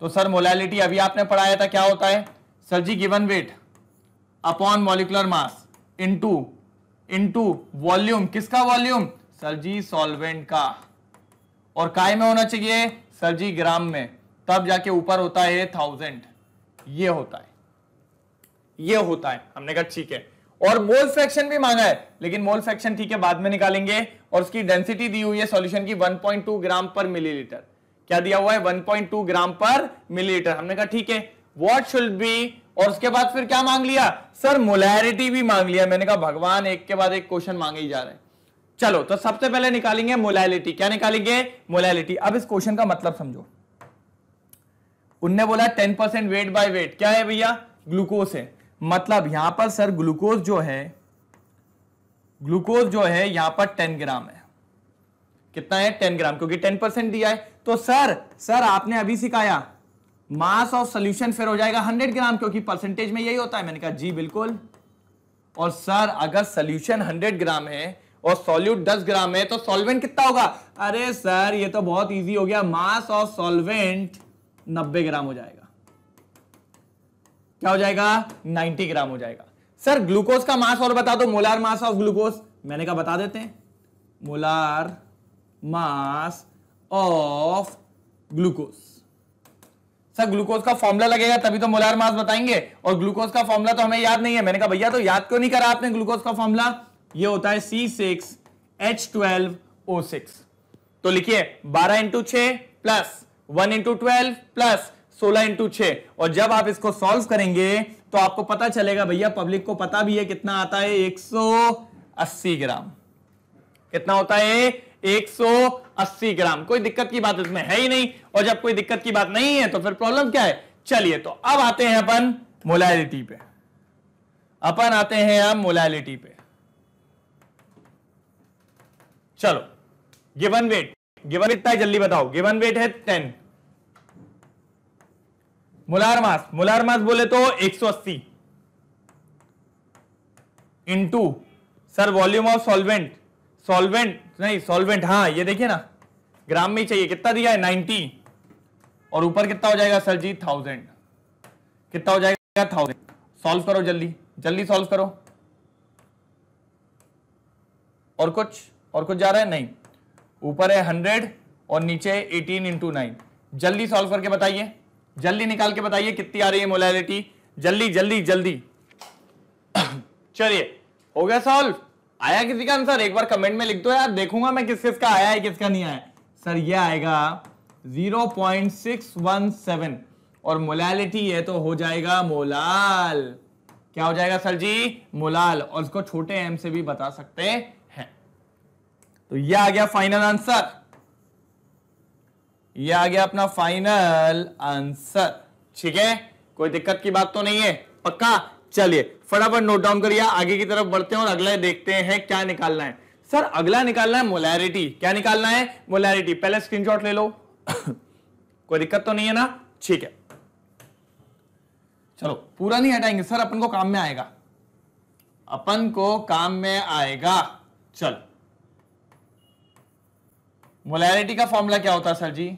तो सर मोलैलिटी अभी आपने पढ़ाया था क्या होता है sir ji given weight upon molecular mass into into volume किसका वॉल्यूम सर जी सॉल्वेंट का और काय में होना चाहिए सर जी ग्राम में तब जाके ऊपर होता है थाउजेंड ये होता है ये होता है हमने कहा ठीक है और मोल फ्रैक्शन भी मांगा है लेकिन मोल फ्रैक्शन ठीक है बाद में निकालेंगे और उसकी डेंसिटी दी हुई है सॉल्यूशन की 1.2 ग्राम पर मिलीलीटर क्या दिया हुआ है 1.2 ग्राम पर मिलीलीटर हमने कहा ठीक है व्हाट शुड बी और उसके बाद फिर क्या मांग लिया सर मोलैरिटी भी मांग लिया मैंने कहा भगवान एक के बाद एक क्वेश्चन मांगे ही जा रहे हैं चलो तो सबसे पहले निकालेंगे मोलैलिटी क्या निकालेंगे मोलैलिटी अब इस क्वेश्चन का मतलब समझो उनने बोला ten percent weight by weight क्या है भैया ग्लूकोज है मतलब यहां पर सर ग्लूकोज जो है ग्लूकोज जो है यहां पर टेन ग्राम है कितना है टेन ग्राम क्योंकि टेन परसेंट दिया है तो सर सर आपने अभी सिखाया मास ऑफ सोल्यूशन फिर हो जाएगा हंड्रेड ग्राम क्योंकि परसेंटेज में यही होता है मैंने कहा जी बिल्कुल और सर अगर सोल्यूशन हंड्रेड ग्राम है और सॉल्यूट 10 ग्राम है तो सॉल्वेंट कितना होगा अरे सर ये तो बहुत ईजी हो गया मास ऑफ सॉल्वेंट नब्बे ग्राम हो जाएगा क्या हो जाएगा नाइन्टी ग्राम हो जाएगा सर ग्लूकोज का मास और बता दो मोलार मास ऑफ ग्लूकोज मैंने कहा बता देते हैं molar mass of glucose sir glucose का फॉर्मूला लगेगा तभी तो मोलार मास बताएंगे और ग्लूकोज का फॉर्मूला तो हमें याद नहीं है मैंने कहा भैया तो याद क्यों नहीं करा आपने ग्लूकोज का फॉर्मूला ये होता है C six H twelve O six तो लिखिए बारह इंटू छ plus one into twelve plus सोलह इंटू छ और जब आप इसको सॉल्व करेंगे तो आपको पता चलेगा भैया पब्लिक को पता भी है कितना आता है 180 ग्राम कितना होता है 180 ग्राम कोई दिक्कत की बात इसमें है ही नहीं और जब कोई दिक्कत की बात नहीं है तो फिर प्रॉब्लम क्या है चलिए तो अब आते हैं अपन मोलालिटी पे अपन आते हैं अब मोलालिटी पे चलो गिवन वेट गिवन इतना जल्दी बताओ गिवन वेट है ten molar mass molar mass बोले तो 180 सौ अस्सी into sir volume of solvent solvent नहीं सॉल्वेंट हाँ ये देखिए ना ग्राम में ही चाहिए कितना दिया है 90 और ऊपर कितना हो जाएगा सर जी थाउजेंड कितना हो जाएगा थाउजेंड सॉल्व करो जल्दी जल्दी सॉल्व करो और कुछ और कुछ जा रहा है नहीं ऊपर है हंड्रेड और नीचे एटीन इंटू नाइन जल्दी सॉल्व करके बताइए जल्दी निकाल के बताइए कितनी आ रही है मोलैलिटी जल्दी जल्दी जल्दी चलिए हो गया सॉल्व आया किसी का आंसर एक बार कमेंट में लिख दो यार देखूंगा मैं किस का आया है किसका नहीं आया सर ये आएगा 0.617 और मोलालिटी है तो हो जाएगा मोलाल क्या हो जाएगा सर जी मोलाल और इसको छोटे एम से भी बता सकते हैं तो ये आ गया फाइनल आंसर ये आ गया अपना फाइनल आंसर ठीक है कोई दिक्कत की बात तो नहीं है पक्का चलिए फटाफट नोट डाउन करिए आगे की तरफ बढ़ते हैं और अगला देखते हैं क्या निकालना है सर अगला निकालना है मोलैरिटी क्या निकालना है मोलैरिटी पहले स्क्रीनशॉट ले लो कोई दिक्कत तो नहीं है ना ठीक है चलो पूरा नहीं हटाएंगे सर अपन को काम में आएगा अपन को काम में आएगा चलो मोलैरिटी का फॉर्मूला क्या होता है sir ji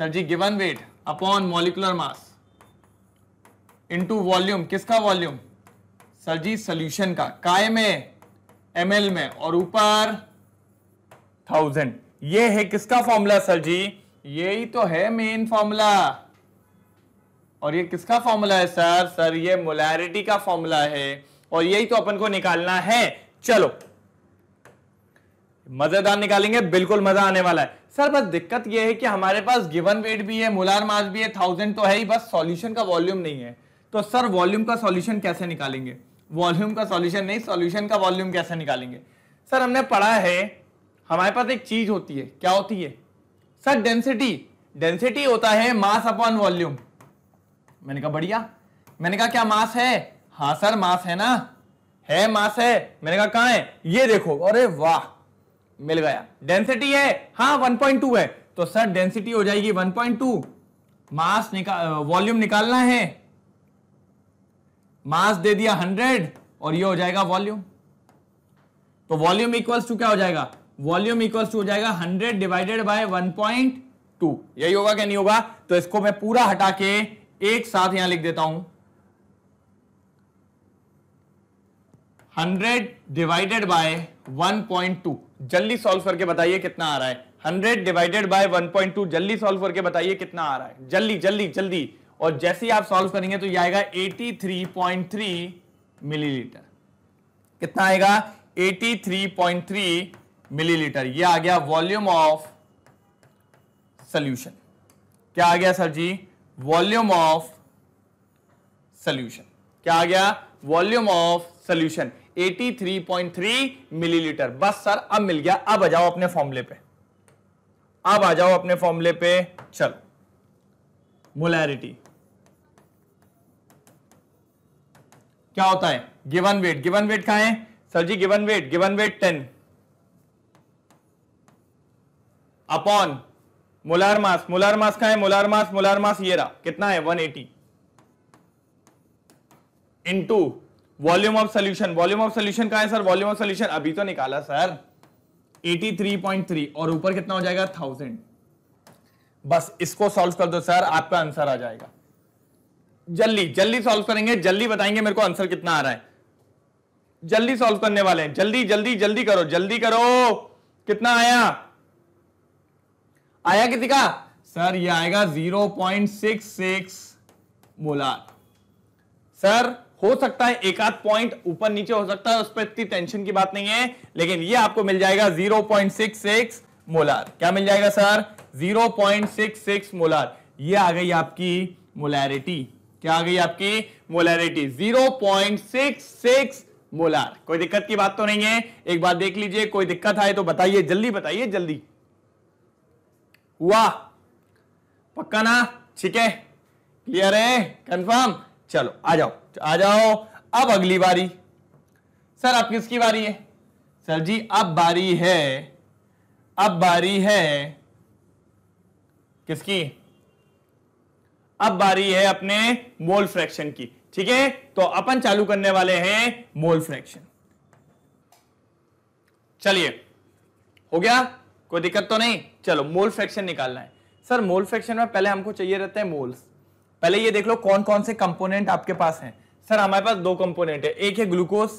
sir ji given weight upon molecular mass into volume किसका वॉल्यूम सर जी सोल्यूशन का काय में एम में और ऊपर थाउजेंड ये है किसका फॉर्मूला सर जी यही तो है मेन फॉर्मूला और ये किसका फॉर्मूला है सर सर ये मोलैरिटी का फॉर्मूला है और यही तो अपन को निकालना है चलो मजेदार निकालेंगे बिल्कुल मजा आने वाला है सर बस दिक्कत यह है कि हमारे पास गिवन वेट भी है मोलार मास भी है थाउजेंड तो है ही बस सॉल्यूशन का वॉल्यूम नहीं है तो सर वॉल्यूम का सॉल्यूशन कैसे निकालेंगे वॉल्यूम का सॉल्यूशन नहीं सॉल्यूशन का वॉल्यूम कैसे निकालेंगे सर हमने पढ़ा है हमारे पास एक चीज होती है क्या होती है सर डेंसिटी डेंसिटी होता है मास अपॉन वॉल्यूम मैंने कहा बढ़िया मैंने कहा क्या मास है हाँ सर मास है ना है मास है मैंने कहा है ये देखो अरे वाह मिल गया डेंसिटी है हाँ 1.2 है तो सर डेंसिटी हो जाएगी 1.2 मास निकाल वॉल्यूम निकालना है मास दे दिया 100 और ये हो जाएगा वॉल्यूम तो वॉल्यूम इक्वल्स टू क्या हो जाएगा वॉल्यूम इक्वल्स टू हो जाएगा 100 डिवाइडेड बाय 1.2 यही होगा क्या नहीं होगा तो इसको मैं पूरा हटा के एक साथ यहां लिख देता हूं 100 डिवाइडेड बाय 1.2 जल्दी सॉल्व करके बताइए कितना आ रहा है 100 डिवाइडेड बाय 1.2 जल्दी सॉल्व करके बताइए कितना आ रहा है जल्दी जल्दी जल्दी और जैसे ही आप सॉल्व करेंगे तो यह आएगा 83.3 मिलीलीटर कितना आएगा 83.3 मिलीलीटर ये आ गया वॉल्यूम ऑफ सॉल्यूशन क्या आ गया sir ji volume of solution क्या आ गया वॉल्यूम ऑफ सॉल्यूशन 83.3 मिलीलीटर बस सर अब मिल गया अब आ जाओ अपने फॉर्मूले पे अब आ जाओ अपने फॉर्मूले पे चलो मोलैरिटी क्या होता है गिवन वेट गिवन वेट कहा है sir ji given weight given weight ten upon molar mass molar mass का है मोलार मास मोलार मास ये रहा कितना है 180 eighty into volume of solution volume of solution कहा है सर वॉल्यूम ऑफ सोल्यूशन अभी तो निकाला सर 83.3 और ऊपर कितना हो जाएगा थाउजेंड बस इसको सॉल्व कर दो सर आपका आंसर आ जाएगा जल्दी जल्दी सॉल्व करेंगे जल्दी बताएंगे मेरे को आंसर कितना आ रहा है जल्दी सॉल्व करने वाले हैं जल्दी जल्दी जल्दी करो जल्दी करो कितना आया आया किसी का सर ये आएगा 0.66 पॉइंट सर हो सकता है एक आध पॉइंट ऊपर नीचे हो सकता है उस पर इतनी टेंशन की बात नहीं है लेकिन ये आपको मिल जाएगा 0.66 मोलार क्या मिल जाएगा सर 0.66 मोलार ये आ गई आपकी मोलैरिटी क्या आ गई आपकी मोलैरिटी 0.66 मोलार कोई दिक्कत की बात तो नहीं है एक बार देख लीजिए कोई दिक्कत आए तो बताइए जल्दी बताइए जल्दी हुआ पक्का ना ठीक है क्लियर है कंफर्म चलो आ जाओ आ जाओ अब अगली बारी सर अब किसकी बारी है सर जी अब बारी है अब बारी है किसकी अब बारी है अपने मोल फ्रैक्शन की ठीक है तो अपन चालू करने वाले हैं मोल फ्रैक्शन चलिए हो गया कोई दिक्कत तो नहीं चलो मोल फ्रैक्शन निकालना है सर मोल फ्रैक्शन में पहले हमको चाहिए रहते हैं मोल्स पहले ये देख लो कौन कौन से कंपोनेंट आपके पास हैं सर हमारे पास दो कंपोनेंट है एक है ग्लूकोज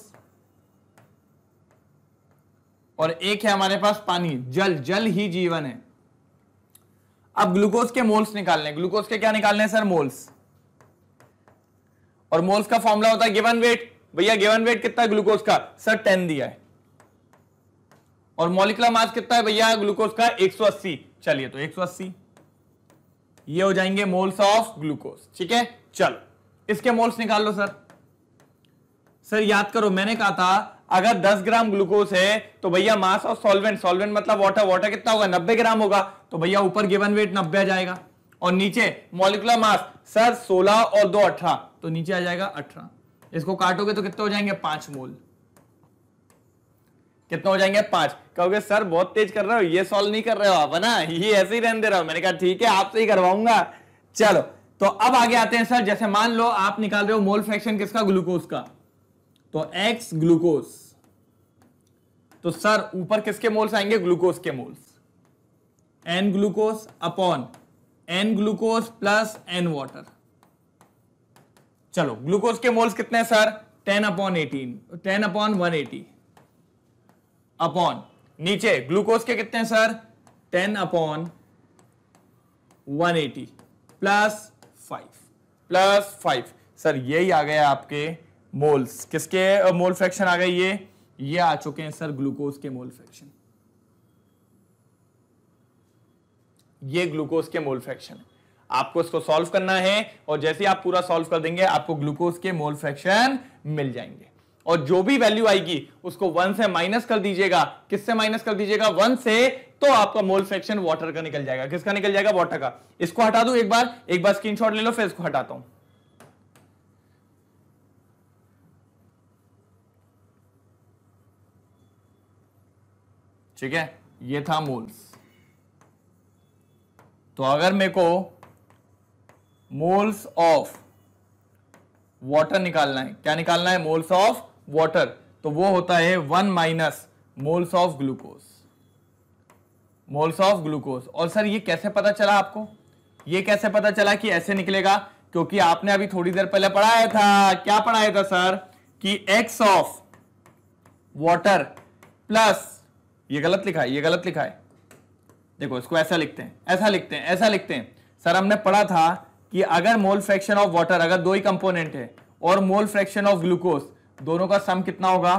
और एक है हमारे पास पानी जल जल ही जीवन है अब ग्लूकोज के मोल्स निकालने ग्लूकोज के क्या निकालने सर मोल्स और मोल्स का फॉर्मूला होता है गिवन वेट भैया गिवन वेट कितना है ग्लूकोज का सर टेन दिया है और मोलिकुलर मास कितना है भैया ग्लूकोज का 180 चलिए तो 180 ये हो जाएंगे मोल्स ऑफ ग्लूकोज ठीक है चलो इसके मोल्स निकाल लो सर सर याद करो मैंने कहा था अगर 10 ग्राम ग्लूकोज है तो भैया मास ऑफ सॉल्वेंट सॉल्वेंट मतलब वाटर वाटर कितना होगा 90 ग्राम होगा तो भैया ऊपर गिवन वेट 90 आ जाएगा और नीचे मॉलिकुलर मास सर 16 और दो अठारह तो नीचे आ जाएगा अठारह इसको काटोगे तो कितने हो जाएंगे पांच मोल कितना हो जाएंगे पांच कहोगे सर बहुत तेज कर रहे हो ये सॉल्व नहीं कर रहे हो आप है ना ये ऐसे ही रहने दे रहा हो मैंने कहा ठीक है आपसे ही करवाऊंगा चलो तो अब आगे आते हैं सर जैसे मान लो आप निकाल रहे हो मोल फ्रैक्शन किसका ग्लूकोज का तो एक्स ग्लूकोज तो सर ऊपर किसके मोल्स आएंगे ग्लूकोज के moles N glucose upon N glucose plus N water चलो ग्लूकोज के मोल्स कितने हैं सर 10 अपॉन 18 10 अपॉन 180 अपॉन नीचे ग्लूकोज के कितने sir ten upon one eighty plus plus five sir यही आ गया आपके मोल्स किसके मोल फ्रैक्शन आ गए ये ये आ चुके हैं सर ग्लूकोज के मोल फ्रैक्शन ये ग्लूकोज के मोल फ्रैक्शन है आपको इसको सॉल्व करना है और जैसे ही आप पूरा सॉल्व कर देंगे आपको ग्लूकोज के मोल फ्रैक्शन मिल जाएंगे और जो भी वैल्यू आएगी उसको वन से माइनस कर दीजिएगा किससे माइनस कर दीजिएगा वन से तो आपका मोल फ्रैक्शन वाटर का निकल जाएगा किसका निकल जाएगा वाटर का इसको हटा दू एक बार एक बार स्क्रीन ले लो फिर इसको हटाता हूं ठीक है ये था मोल्स तो अगर मेरे को मोल्स ऑफ वाटर निकालना है क्या निकालना है मोल्स ऑफ वाटर तो वो होता है one minus moles of glucose moles of glucose और सर ये कैसे पता चला आपको ये कैसे पता चला कि ऐसे निकलेगा क्योंकि आपने अभी थोड़ी देर पहले पढ़ाया था क्या पढ़ाया था सर कि एक्स ऑफ वाटर प्लस ये गलत लिखा है ये गलत लिखा है देखो इसको ऐसा लिखते हैं ऐसा लिखते हैं ऐसा लिखते हैं सर हमने पढ़ा था कि अगर मोल फ्रैक्शन ऑफ वाटर अगर दो ही कंपोनेंट है और मोल फ्रैक्शन ऑफ ग्लूकोज दोनों का सम कितना होगा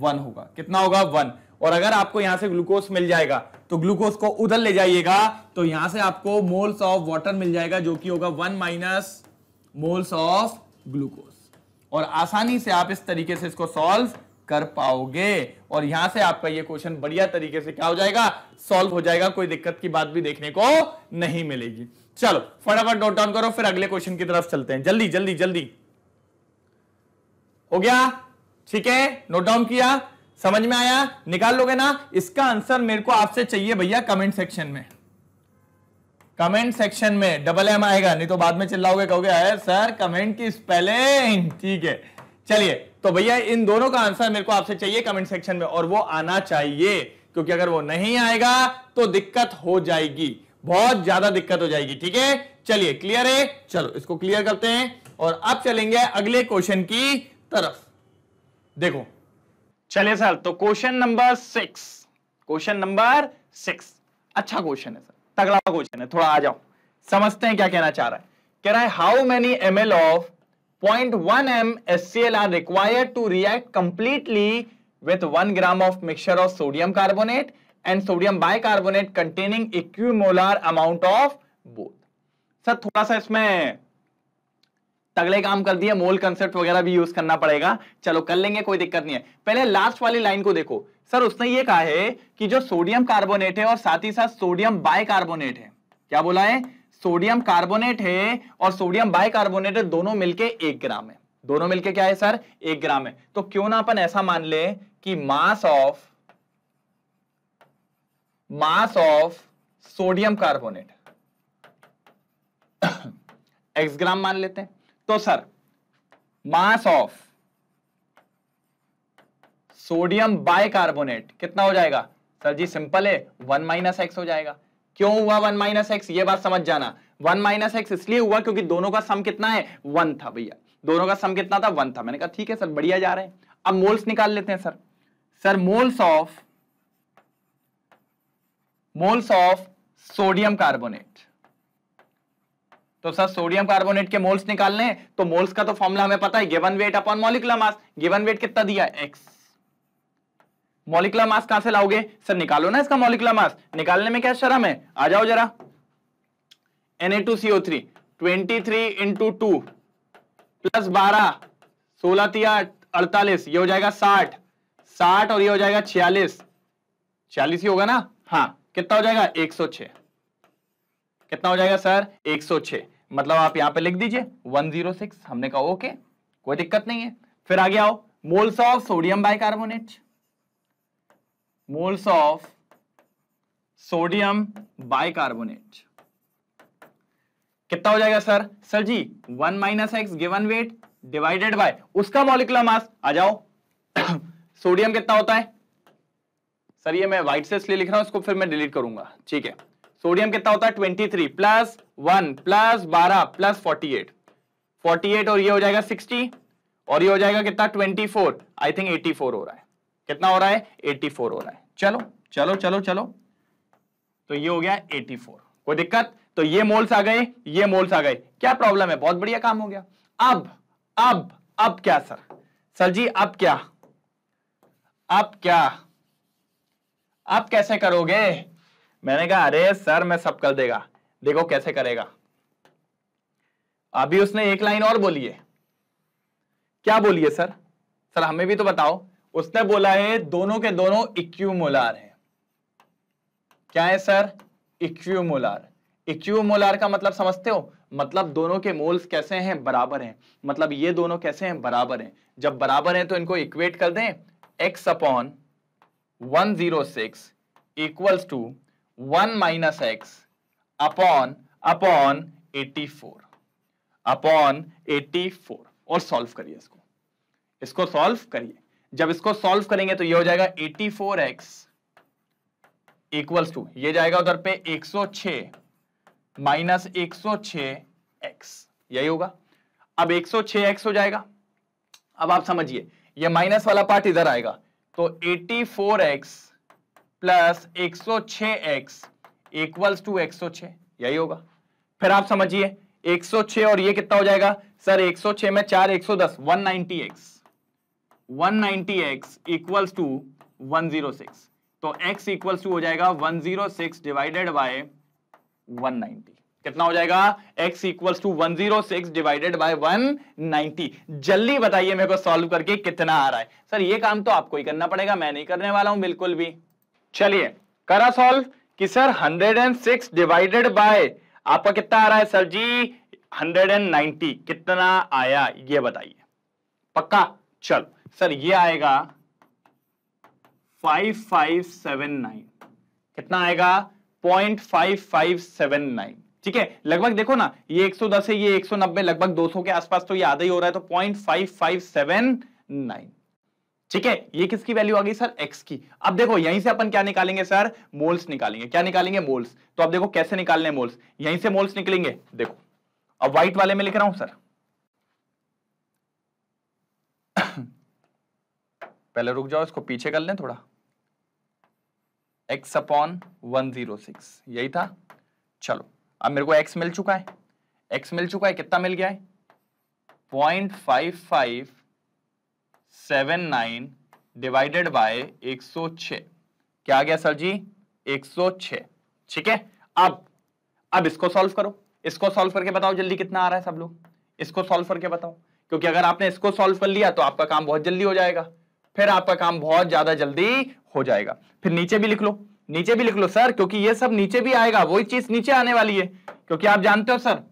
वन होगा कितना होगा वन और अगर आपको यहां से ग्लूकोज मिल जाएगा तो ग्लूकोज को उधर ले जाइएगा तो यहां से आपको मोल्स ऑफ वाटर मिल जाएगा जो कि होगा one minus moles of glucose और आसानी से आप इस तरीके से इसको सॉल्व कर पाओगे और यहां से आपका ये क्वेश्चन बढ़िया तरीके से क्या हो जाएगा सॉल्व हो जाएगा कोई दिक्कत की बात भी देखने को नहीं मिलेगी चलो फटाफट नोट डाउन करो फिर अगले क्वेश्चन की तरफ चलते हैं जल्दी जल्दी जल्दी हो गया ठीक है नोट डाउन किया समझ में आया निकाल लोगे ना इसका आंसर मेरे को आपसे चाहिए भैया कमेंट सेक्शन में कमेंट सेक्शन में डबल एम आएगा नहीं तो बाद में चिल्लाओगे कहोगे अरे सर कमेंट की स्पेलिंग ठीक है चलिए तो भैया इन दोनों का आंसर मेरे को आपसे चाहिए कमेंट सेक्शन में और वो आना चाहिए क्योंकि अगर वो नहीं आएगा तो दिक्कत हो जाएगी बहुत ज्यादा दिक्कत हो जाएगी ठीक है चलिए क्लियर है चलो इसको क्लियर करते हैं और अब चलेंगे अगले क्वेश्चन की तरफ देखो चलिए सर तो question number six question number six अच्छा क्वेश्चन है सर तगड़ा क्वेश्चन है थोड़ा आ जाओ समझते हैं क्या कहना चाह रहा है कह रहा है how many M L of point one M S C L are required to react completely with one gram of mixture of sodium carbonate and sodium bicarbonate containing equimolar amount of both sir थोड़ा सा इसमें तगड़े काम कर दिए मोल concept वगैरह भी use करना पड़ेगा चलो कर लेंगे कोई दिक्कत नहीं है पहले लास्ट वाली लाइन को देखो सर उसने ये कहा है कि जो सोडियम कार्बोनेट है और साथ ही साथ सोडियम बाइकार्बोनेट है क्या बोला है सोडियम कार्बोनेट है और सोडियम बाइकार्बोनेट दोनों मिलके एक ग्राम है दोनों मिलके क्या है सर एक ग्राम है तो क्यों ना अपन ऐसा मान ले कि mass of mass of sodium carbonate X gram मान लेते हैं तो sir mass of sodium bicarbonate कितना हो जाएगा सर जी सिंपल है वन माइनस एक्स हो जाएगा क्यों हुआ वन माइनस एक्स ये बात समझ जाना वन माइनस एक्स इसलिए हुआ क्योंकि दोनों का सम कितना है वन था भैया दोनों का सम कितना था वन था मैंने कहा ठीक है सर बढ़िया जा रहे हैं अब मोल्स निकाल लेते हैं sir sir moles of moles of sodium carbonate तो सर सोडियम कार्बोनेट के मोल्स निकालने तो मोल्स का तो फॉर्मुला हमें पता है given weight upon molecular mass given weight कितना दिया एक्स मोलिकुलर मास कहां से लाओगे सर निकालो ना इसका मोलिकुलर मास निकालने में क्या शर्म है आ जाओ जरा N two CO three twenty three into two plus बारह सोलह तिया अड़तालीस ये हो जाएगा साठ साठ और ये हो जाएगा छियालीस छियालीस ही होगा ना हाँ कितना हो जाएगा एक सौ कितना हो जाएगा सर एक सौ मतलब आप यहां पे लिख दीजिए 106 हमने कहा ओके कोई दिक्कत नहीं है फिर आगे आओ moles of sodium bicarbonate moles of sodium bicarbonate कितना हो जाएगा sir sir ji one minus X given weight divided by उसका मॉलिकुलर मास आ जाओ सोडियम कितना होता है सर ये मैं व्हाइट से इसलिए लिख रहा हूं इसको फिर मैं डिलीट करूंगा ठीक है सोडियम कितना होता है 23 प्लस वन प्लस बारह plus forty eight forty eight और ये हो जाएगा सिक्सटी और ये हो जाएगा कितना twenty four I think eighty four हो रहा है कितना हो रहा है एटी फोर हो रहा है चलो चलो चलो चलो तो ये हो गया एटी फोर कोई दिक्कत तो ये मोल्स आ गए ये मोल्स आ गए क्या प्रॉब्लम है बहुत बढ़िया काम हो गया अब अब अब क्या सर सर जी अब क्या अब क्या अब कैसे करोगे मैंने कहा अरे सर मैं सब कर देगा देखो कैसे करेगा अभी उसने एक लाइन और बोली है क्या बोली है सर सर हमें भी तो बताओ उसने बोला है दोनों के दोनों इक्यूमोलार हैं क्या है सर इक्यूमोलार इक्यूमोलार का मतलब समझते हो मतलब दोनों के मोल्स कैसे हैं बराबर हैं मतलब ये दोनों कैसे हैं बराबर हैं जब बराबर हैं तो इनको इक्वेट कर दें x upon one zero six equals to one minus X upon upon 84 upon 84 और सॉल्व करिए इसको इसको सॉल्व करिए जब इसको सॉल्व करेंगे तो ये हो जाएगा 84x four x equals to ये जाएगा उधर पे 106 माइनस 106x यही होगा अब 106x हो जाएगा अब आप समझिए ये माइनस वाला पार्ट इधर आएगा तो 84x फोर एक्स प्लस एक इक्वल्स टू एक यही होगा फिर आप समझिए 106 और ये कितना हो जाएगा सर 106 में चार 110 190x 190x इक्वल्स टू 106 तो x इक्वल्स टू हो जाएगा 106 डिवाइडेड बाय 190 कितना हो जाएगा x equals to 106 divided by 190 जल्दी बताइए मेरे को सॉल्व करके कितना आ रहा है सर ये काम तो आपको ही करना पड़ेगा मैं नहीं करने वाला हूं बिल्कुल भी चलिए करा सॉल्व कि सर 106 डिवाइडेड बाय आपका कितना आ रहा है सर जी 190 कितना आया ये बताइए पक्का चलो सर ये आएगा 5579 कितना आएगा 0.5579 ठीक है लगभग देखो ना ये 110 है ये 190 लगभग 200 के आसपास तो ये आधा ही हो रहा है तो 0.5579 ठीक है ये किसकी वैल्यू आ गई सर एक्स की अब देखो यहीं से अपन क्या निकालेंगे सर मोल्स निकालेंगे क्या निकालेंगे मोल्स तो अब देखो कैसे निकालने मोल्स यहीं से मोल्स निकलेंगे देखो अब व्हाइट वाले में लिख रहा हूं सर पहले रुक जाओ इसको पीछे कर लें थोड़ा x upon one zero six यही था चलो अब मेरे को x मिल चुका है x मिल चुका है कितना मिल गया है point five five seven nine divided by एक सौ छ क्या आ गया सर जी एक सौ छ ठीक है अब अब इसको सॉल्व करो इसको सॉल्व करके बताओ जल्दी कितना आ रहा है सब लोग इसको सॉल्व करके बताओ क्योंकि अगर आपने इसको सॉल्व कर लिया तो आपका काम बहुत जल्दी हो जाएगा फिर आपका काम बहुत ज्यादा जल्दी हो जाएगा फिर नीचे भी लिख लो नीचे भी लिख लो सर क्योंकि ये सब नीचे भी आएगा वही चीज नीचे आने वाली है क्योंकि आप जानते हो सर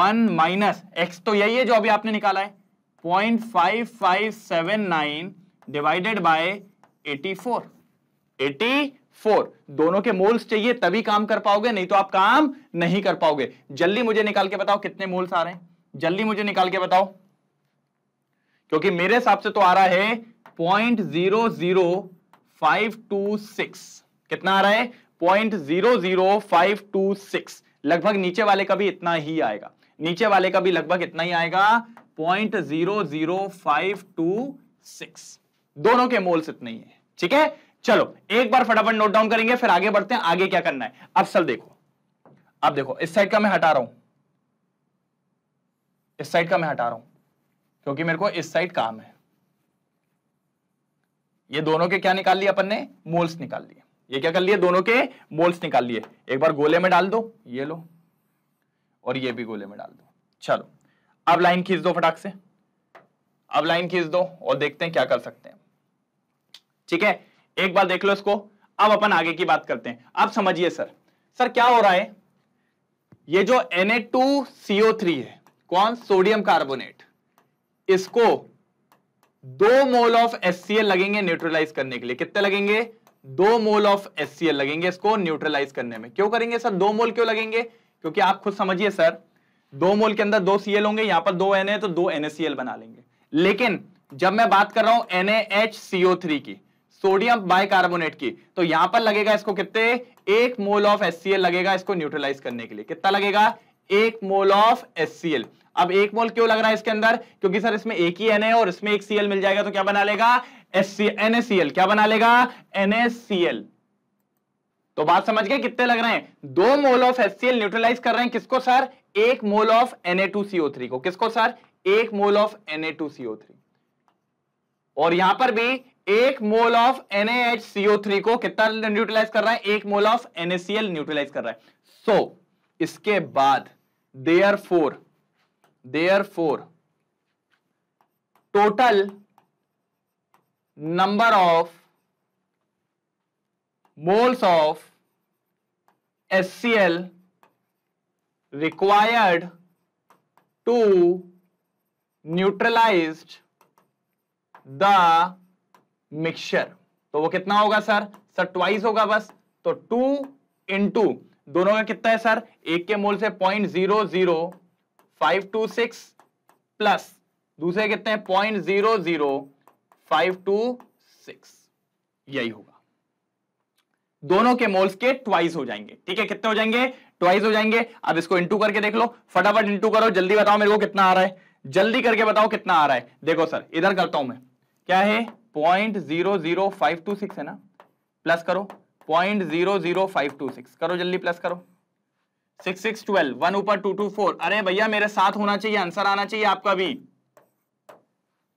वन माइनस एक्स तो यही है जो अभी आपने निकाला है point five five seven nine divided by eighty four eighty four दोनों के मोल्स चाहिए तभी काम कर पाओगे नहीं तो आप काम नहीं कर पाओगे जल्दी मुझे निकाल के बताओ कितने मोल्स आ रहे हैं जल्दी मुझे निकाल के बताओ क्योंकि मेरे हिसाब से तो आ रहा है point zero zero five two six कितना आ रहा है point zero zero five two six लगभग नीचे वाले का भी इतना ही आएगा नीचे वाले का भी लगभग इतना ही आएगा point zero zero five two six दोनों के मोल्स इतने ही है ठीक है चलो एक बार फटाफट नोट डाउन करेंगे फिर आगे बढ़ते हैं आगे क्या करना है अब सर देखो अब देखो इस साइड का मैं हटा रहा हूं इस साइड का मैं हटा रहा हूं क्योंकि मेरे को इस साइड काम है ये दोनों के क्या निकाल लिया अपन ने मोल्स निकाल लिए ये क्या कर लिए दोनों के मोल्स निकाल लिए एक बार गोले में डाल दो ये लो और ये भी गोले में डाल दो चलो अब लाइन खींच दो फटाक से अब लाइन खींच दो और देखते हैं क्या कर सकते हैं ठीक है एक बार देख लो इसको अब अपन आगे की बात करते हैं अब समझिए सर सर क्या हो रहा है ये जो Na2CO3 है कौन सोडियम कार्बोनेट इसको दो मोल ऑफ HCl लगेंगे न्यूट्रलाइज करने के लिए कितने लगेंगे दो मोल ऑफ HCl लगेंगे इसको न्यूट्रलाइज करने में क्यों करेंगे सर दो मोल क्यों लगेंगे क्योंकि आप खुद समझिए सर दो मोल के अंदर दो सीएल होंगे यहां पर दो एन ए तो दो एल बना लेंगे लेकिन जब मैं बात कर रहा हूं थ्री की सोडियम बाइकार्बोनेट की तो यहां पर लगेगा इसको कितने एक मोल ऑफ एल लगेगा इसको न्यूट्रलाइज करने के लिए कितना लगेगा एक मोल ऑफ एल अब एक मोल क्यों लग रहा है इसके अंदर क्योंकि सर इसमें एक ही एन और इसमें एक सीएल मिल जाएगा तो क्या बना लेगा एस एनएसीएल क्या बना लेगा एल तो बात समझ गए कितने लग रहे हैं दो मोल ऑफ एचसीएल न्यूट्रलाइज कर रहे हैं किसको सर एक मोल ऑफ Na2CO3 को किसको सर एक मोल ऑफ Na2CO3 और यहां पर भी एक मोल ऑफ NaHCO3 को कितना न्यूट्रलाइज कर रहा है एक मोल ऑफ NaCl न्यूट्रलाइज कर रहा है सो so, इसके बाद therefore therefore total number of moles of HCl required to neutralize the mixture तो वो कितना होगा सर सर ट्वाइस होगा बस तो टू इंटू दोनों का कितना है सर एक के मोल से point zero zero five two six plus दूसरे कितने point zero zero five two six यही होगा दोनों के मोल्स के ट्वाइस हो जाएंगे ठीक है कितने हो जाएंगे ट्वाइस हो जाएंगे अब इसको इंटू करके देख लो फटाफट इंटू करो जल्दी बताओ मेरे को कितना आ रहा है जल्दी करके बताओ कितना आ रहा है देखो सर इधर करता हूं मैं क्या है point zero zero five two six है ना प्लस करो point zero zero five two six करो जल्दी प्लस करो सिक्स सिक्स ट्वेल्व वन ऊपर टू टू फोर अरे भैया मेरे साथ होना चाहिए आंसर आना चाहिए आपका भी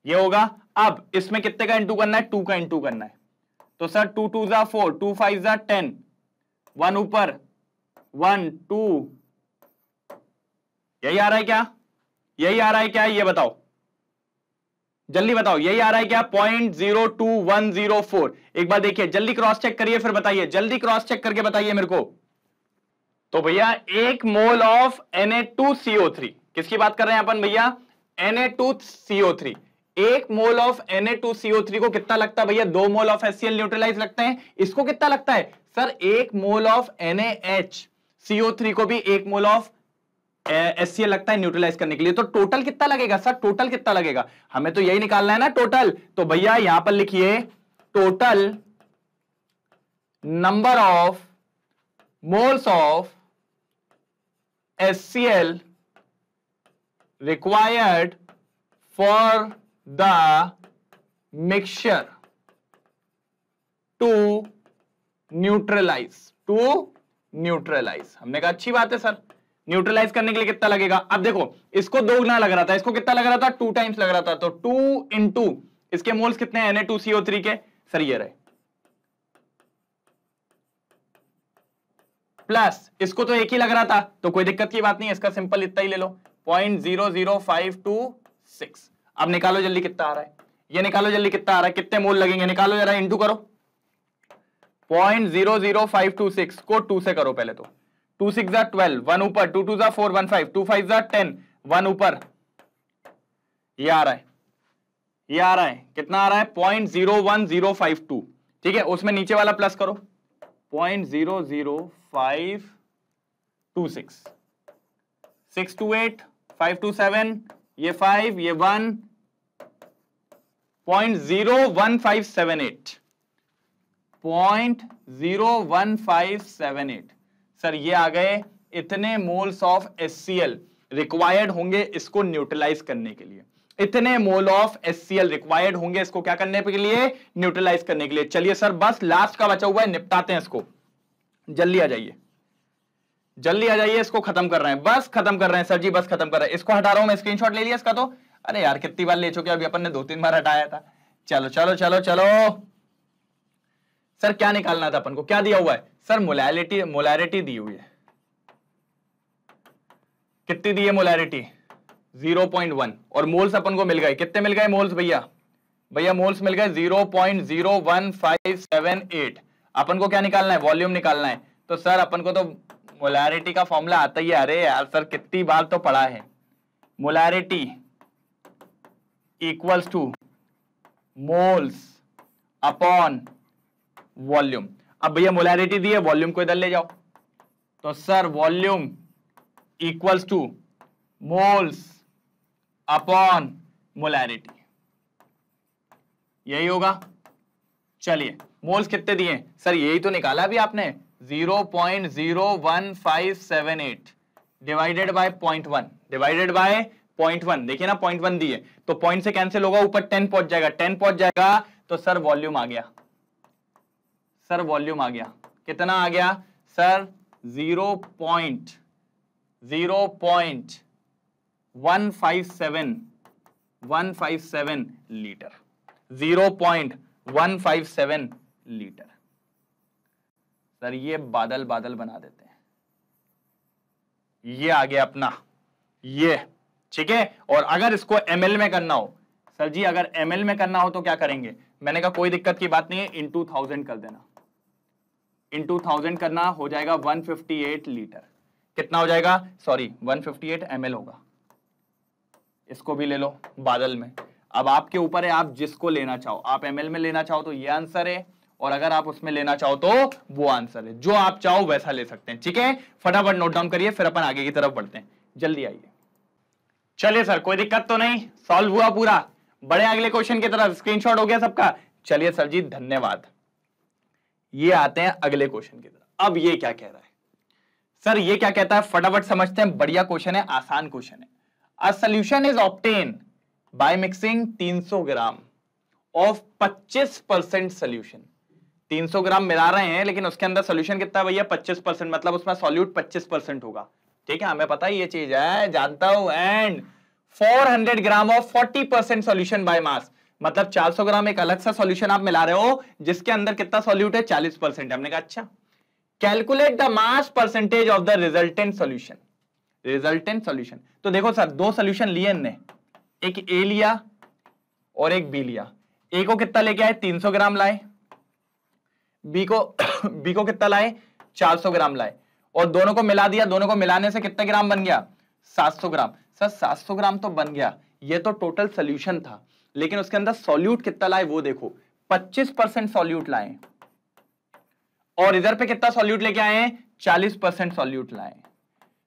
ये होगा अब इसमें कितने का इंटू करना है टू का इंटू करना है तो सर टू टू जा फोर टू फाइव जा टेन वन ऊपर वन टू यही आ रहा है क्या यही आ रहा है क्या ये बताओ जल्दी बताओ यही आ रहा है क्या point zero two one zero four एक बार देखिए जल्दी क्रॉस चेक करिए फिर बताइए जल्दी क्रॉस चेक करके बताइए मेरे को तो भैया एक mole of N A two CO three किसकी बात कर रहे हैं अपन भैया N A two CO three एक मोल ऑफ एन को कितना लगता है भैया दो मोल ऑफ एस न्यूट्रलाइज लगते हैं इसको कितना लगता है सर एक मोल ऑफ NaHCO3 को भी एक मोल ऑफ HCl लगता है न्यूट्रलाइज करने के लिए तो टोटल कितना लगेगा सर टोटल कितना लगेगा हमें तो यही निकालना है ना टोटल तो भैया यहां पर लिखिए total number of moles of L required for the mixture to न्यूट्रलाइज टू न्यूट्रलाइज हमने कहा अच्छी बात है सर न्यूट्रलाइज करने के लिए कितना लगेगा अब देखो इसको दो गुना लग रहा था इसको कितना लग रहा था टू टाइम्स लग रहा था तो टू इन टू इसके मोल्स कितने हैं थ्री के सर ये रहे प्लस इसको तो एक ही लग रहा था तो कोई दिक्कत की बात नहीं इसका सिंपल इतना ही ले लो point zero zero five two six अब निकालो जल्दी कितना आ रहा है ये निकालो जल्दी कितना आ रहा है कितने मोल लगेंगे निकालो जरा इंटू करो point zero zero five two six को टू से करो पहले तो टू सिक्स ट्वेल्व वन ऊपर टू टू जार four one five two five जार टेन वन ऊपर ये आ रहा है ये आ रहा है कितना आ रहा है point zero one zero five two ठीक है उसमें नीचे वाला प्लस करो point zero zero five two six six two eight five two seven ये फाइव ये one point zero one five seven eight point zero one five seven eight sir ये आ गए इतने मोल्स ऑफ एस रिक्वायर्ड होंगे इसको neutralise करने के लिए इतने मोल ऑफ एस रिक्वायर्ड होंगे इसको क्या करने के लिए न्यूट्रलाइज करने के लिए चलिए सर बस लास्ट का बचा हुआ है निपटाते हैं इसको जल्दी आ जाइए जल्दी आ जाइए इसको खत्म कर रहे हैं बस खत्म कर रहे हैं सर जी बस खत्म कर रहे हैं इसको हटा रहा हूं मैं स्क्रीनशॉट ले लिया इसका तो अरे यार कितनी बार ले चुके अभी अपन ने दो तीन बार हटाया था चलो चलो चलो चलो सर क्या निकालना था अपन को क्या दिया हुआ है सर मोलैरिटी मोलैरिटी दी हुई है कितनी दी है मोलैरिटी 0.1 और मोल्स अपन को मिल गए कितने मिल गए मोल्स भैया भैया मोल्स मिल गए 0.01578 अपन को क्या निकालना है वॉल्यूम निकालना है तो सर अपन को तो मोलैरिटी का फॉर्मूला आता ही है अरे यार सर कितनी बार तो पढ़ा है molarity equals to moles upon volume अब भैया मोलैरिटी दी है वॉल्यूम को इधर ले जाओ तो sir volume equals to moles upon molarity यही होगा चलिए मोल्स कितने दिए सर यही तो निकाला अभी आपने 0.01578 divided by 0.1 divided by point one देखिए ना पॉइंट वन दिए तो पॉइंट से कैंसिल होगा ऊपर टेन पहुंच जाएगा टेन पहुंच जाएगा तो सर वॉल्यूम आ गया सर वॉल्यूम आ गया कितना आ गया sir zero point zero point one five seven one five seven litre zero point one five seven litre sir ये बादल बादल बना देते हैं ये आ गया अपना ये ठीक है और अगर इसको एम में करना हो सर जी अगर एम में करना हो तो क्या करेंगे मैंने कहा कोई दिक्कत की बात नहीं है इन टू थाउजेंड कर देना इन टू थाउजेंड करना हो जाएगा वन फिफ्टी एट लीटर कितना हो जाएगा sorry one fifty eight M होगा इसको भी ले लो बादल में अब आपके ऊपर है आप जिसको लेना चाहो आप एम में लेना चाहो तो ये आंसर है और अगर आप उसमें लेना चाहो तो वो आंसर है जो आप चाहो वैसा ले सकते हैं ठीक है फटाफट नोट डाउन करिए फिर अपन आगे की तरफ बढ़ते हैं जल्दी आइए चलिए सर कोई दिक्कत तो नहीं सॉल्व हुआ पूरा बड़े अगले क्वेश्चन की तरफ स्क्रीनशॉट हो गया सबका चलिए सर जी धन्यवाद ये आते हैं अगले क्वेश्चन की तरफ अब ये क्या कह रहा है सर ये क्या कहता है फटाफट समझते हैं बढ़िया क्वेश्चन है आसान क्वेश्चन है a solution is obtain by mixing 300 gram of 25 percent solution तीन ग्राम मिला रहे हैं लेकिन उसके अंदर सोल्यूशन कितना है भैया पच्चीस परसेंट मतलब उसमें सोल्यूट पच्चीस परसेंट होगा ठीक है हमें पता ही ये चीज है जानता हूं and 400 gram of 40 percent solution by mass मतलब 400 ग्राम एक अलग सा सॉल्यूशन आप मिला रहे हो जिसके अंदर कितना सॉल्यूट है 40 परसेंट हमने कहा अच्छा calculate the mass percentage of the resultant solution resultant solution तो देखो सर दो सॉल्यूशन लिए ने एक ए लिया और एक बी लिया ए को कितना लेके आए 300 ग्राम लाए बी को बी को कितना लाए 400 ग्राम लाए और दोनों को मिला दिया दोनों को मिलाने से कितना ग्राम बन गया 700 ग्राम सर 700 ग्राम तो बन गया ये तो टोटल सोल्यूशन था लेकिन उसके अंदर सोल्यूट कितना लाए वो देखो 25 परसेंट सोल्यूट लाए और इधर पे कितना सोल्यूट लेके आए 40 परसेंट सोल्यूट लाए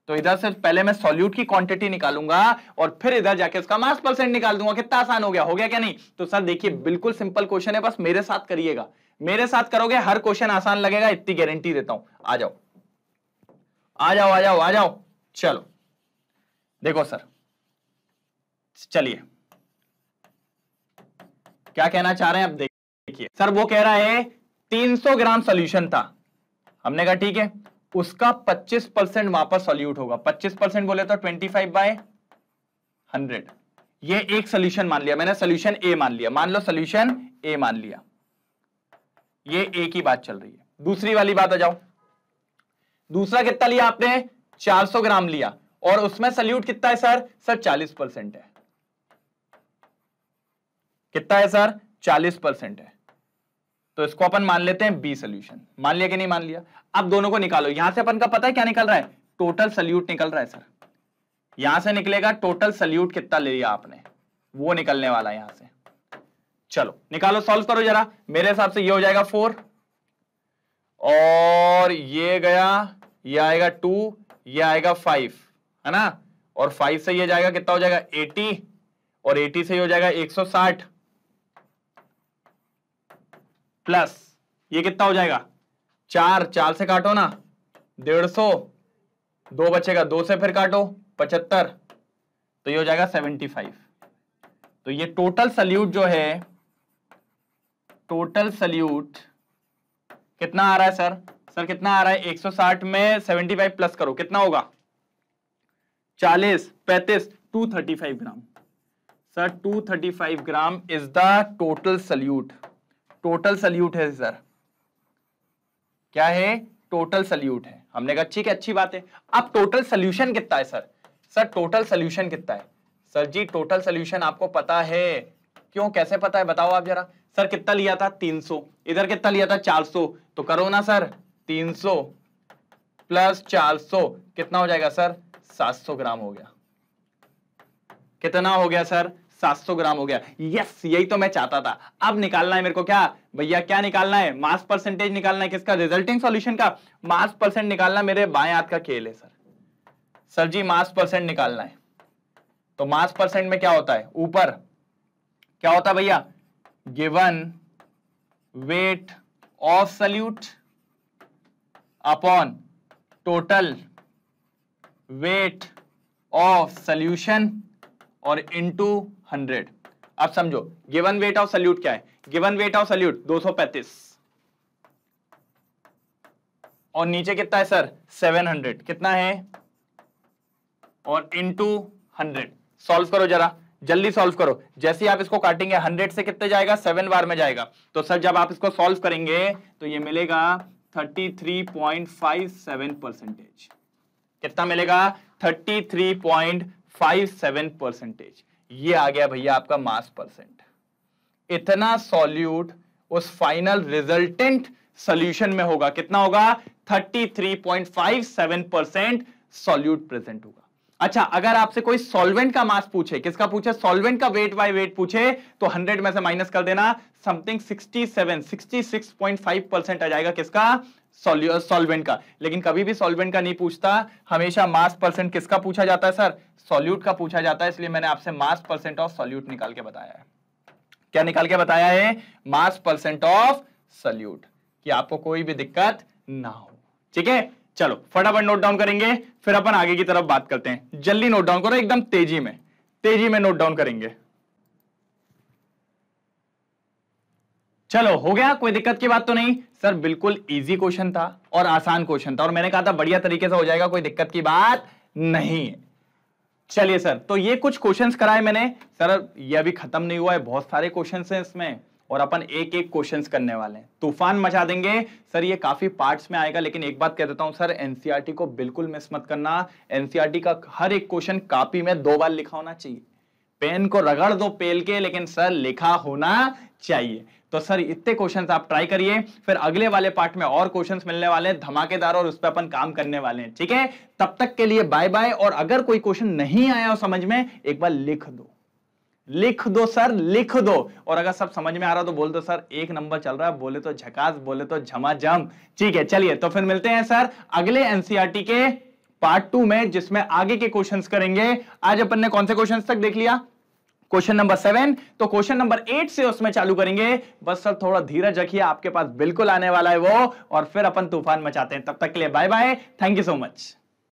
तो इधर से पहले मैं सोल्यूट की क्वांटिटी निकालूंगा और फिर इधर जाके उसका मास परसेंट निकाल दूंगा कितना आसान हो गया हो गया क्या नहीं तो सर देखिए बिल्कुल सिंपल क्वेश्चन है बस मेरे साथ करिएगा मेरे साथ करोगे हर क्वेश्चन आसान लगेगा इतनी गारंटी देता हूं आ जाओ आ जाओ आ जाओ आ जाओ चलो देखो सर चलिए क्या कहना चाह रहे हैं आप देखिए सर वो कह रहा है 300 ग्राम सोल्यूशन था हमने कहा ठीक है उसका 25 परसेंट वहां पर सोल्यूट होगा 25 परसेंट बोले तो 25 फाइव बाय हंड्रेड ये एक सोल्यूशन मान लिया मैंने सोल्यूशन ए मान लिया मान लो सोल्यूशन ए मान लिया ये एक ही बात चल रही है दूसरी वाली बात आ जाओ दूसरा कितना लिया आपने 400 ग्राम लिया और उसमें सल्यूट कितना है सर सर 40 परसेंट है कितना है सर 40 परसेंट है तो इसको अपन मान लेते हैं बी सोल्यूशन मान लिया कि नहीं मान लिया अब दोनों को निकालो यहां से अपन का पता है क्या निकल रहा है टोटल सल्यूट निकल रहा है सर यहां से निकलेगा टोटल सल्यूट कितना ले लिया आपने वो निकलने वाला है यहां से चलो निकालो सॉल्व करो जरा मेरे हिसाब से ये हो जाएगा फोर और ये गया ये आएगा टू ये आएगा फाइव है ना और फाइव से ये जाएगा कितना हो जाएगा एटी और एटी से ये हो जाएगा एक सौ साठ प्लस ये कितना हो जाएगा चार चार से काटो ना डेढ़ सौ दो बचेगा दो से फिर काटो पचहत्तर तो ये हो जाएगा सेवेंटी फाइव तो ये टोटल सल्यूट जो है टोटल सल्यूट कितना आ रहा है सर सर कितना आ रहा है 160 में 75 प्लस करो कितना होगा 40 पैतीस 235 gram sir 235 gram is the total solute total solute है सर क्या है टोटल सल्यूट है हमने कहा ठीक है अच्छी बात है अब टोटल सोल्यूशन कितना है सर सर टोटल सोल्यूशन कितना है सर जी टोटल सोल्यूशन आपको पता है क्यों कैसे पता है बताओ आप जरा सर कितना लिया था 300 इधर कितना लिया था 400 तो करो ना सर तीन सौ प्लस चार सौ कितना हो जाएगा सर सात सौ ग्राम हो गया कितना हो गया सर 700 ग्राम हो गया यस यही तो मैं चाहता था अब निकालना है मेरे को क्या भैया क्या निकालना है मास परसेंटेज निकालना है किसका रिजल्टिंग सॉल्यूशन का मास परसेंट निकालना मेरे बाएं हाथ का खेल है sir sir ji mass percent निकालना है तो मास परसेंट में क्या होता है ऊपर क्या होता है भैया given weight of solute upon total weight of solution और इनटू 100 अब समझो गिवन वेट ऑफ सल्यूट क्या है गिवन वेट ऑफ सल्यूट 235 और नीचे कितना है सर 700 कितना है और इनटू 100 सॉल्व करो जरा जल्दी सॉल्व करो जैसे आप इसको काटेंगे 100 से कितने जाएगा 7 बार में जाएगा तो सर जब आप इसको सॉल्व करेंगे तो ये मिलेगा 33.57 परसेंटेज कितना मिलेगा 33.57 परसेंटेज ये आ गया भैया आपका मास परसेंट इतना सॉल्यूट उस फाइनल रिजल्टेंट सोल्यूशन में होगा कितना होगा 33.57 परसेंट सॉल्यूट प्रेजेंट होगा अच्छा अगर आपसे कोई सॉल्वेंट का मास पूछे किसका पूछे सॉल्वेंट का वेट बाय वेट पूछे तो 100 में से माइनस कर देना समथिंग 67 66.5 परसेंट आ जाएगा किसका सॉल्वेंट का लेकिन कभी भी सॉल्वेंट का नहीं पूछता हमेशा मास परसेंट किसका पूछा जाता है सर सॉल्यूट का पूछा जाता है इसलिए मैंने आपसे मास परसेंट ऑफ सॉल्यूट निकाल के बताया है क्या निकाल के बताया है मास परसेंट ऑफ सॉल्यूट कि आपको कोई भी दिक्कत ना हो ठीक है चलो फटाफट नोट डाउन करेंगे फिर अपन आगे की तरफ बात करते हैं जल्दी नोट डाउन करो एकदम तेजी में तेजी में नोट डाउन करेंगे चलो हो गया कोई दिक्कत की बात तो नहीं सर बिल्कुल इजी क्वेश्चन था और आसान क्वेश्चन था और मैंने कहा था बढ़िया तरीके से हो जाएगा कोई दिक्कत की बात नहीं है चलिए सर तो ये कुछ क्वेश्चंस कराए मैंने सर ये अभी खत्म नहीं हुआ है बहुत सारे क्वेश्चंस हैं इसमें और अपन एक एक क्वेश्चंस करने वाले हैं तूफान मचा देंगे सर ये काफी पार्ट्स में आएगा लेकिन एक बात कह देता हूं सर एनसीईआरटी e को बिल्कुल मिस मत करना एनसीईआरटी e का हर एक क्वेश्चन कापी में दो बार लिखा होना चाहिए पेन को रगड़ दो पेल के लेकिन सर लिखा होना चाहिए तो सर इतने क्वेश्चंस आप ट्राई करिए फिर अगले वाले पार्ट में और क्वेश्चंस मिलने वाले हैं धमाकेदार और उस पर अपन काम करने वाले हैं ठीक है तब तक के लिए बाय बाय और अगर कोई क्वेश्चन नहीं आया हो समझ में एक बार लिख दो लिख दो सर लिख दो और अगर सब समझ में आ रहा तो बोल दो सर एक नंबर चल रहा है बोले तो झकास बोले तो झमाझम ठीक है चलिए तो फिर मिलते हैं सर अगले एनसीआरटी e के पार्ट टू में जिसमें आगे के क्वेश्चंस करेंगे आज अपन ने कौन से क्वेश्चंस तक देख लिया क्वेश्चन नंबर सेवन तो क्वेश्चन नंबर एट से उसमें चालू करेंगे बस सर थोड़ा धीरज रखिए आपके पास बिल्कुल आने वाला है वो और फिर अपन तूफान मचाते हैं तब तक के लिए bye bye thank you so much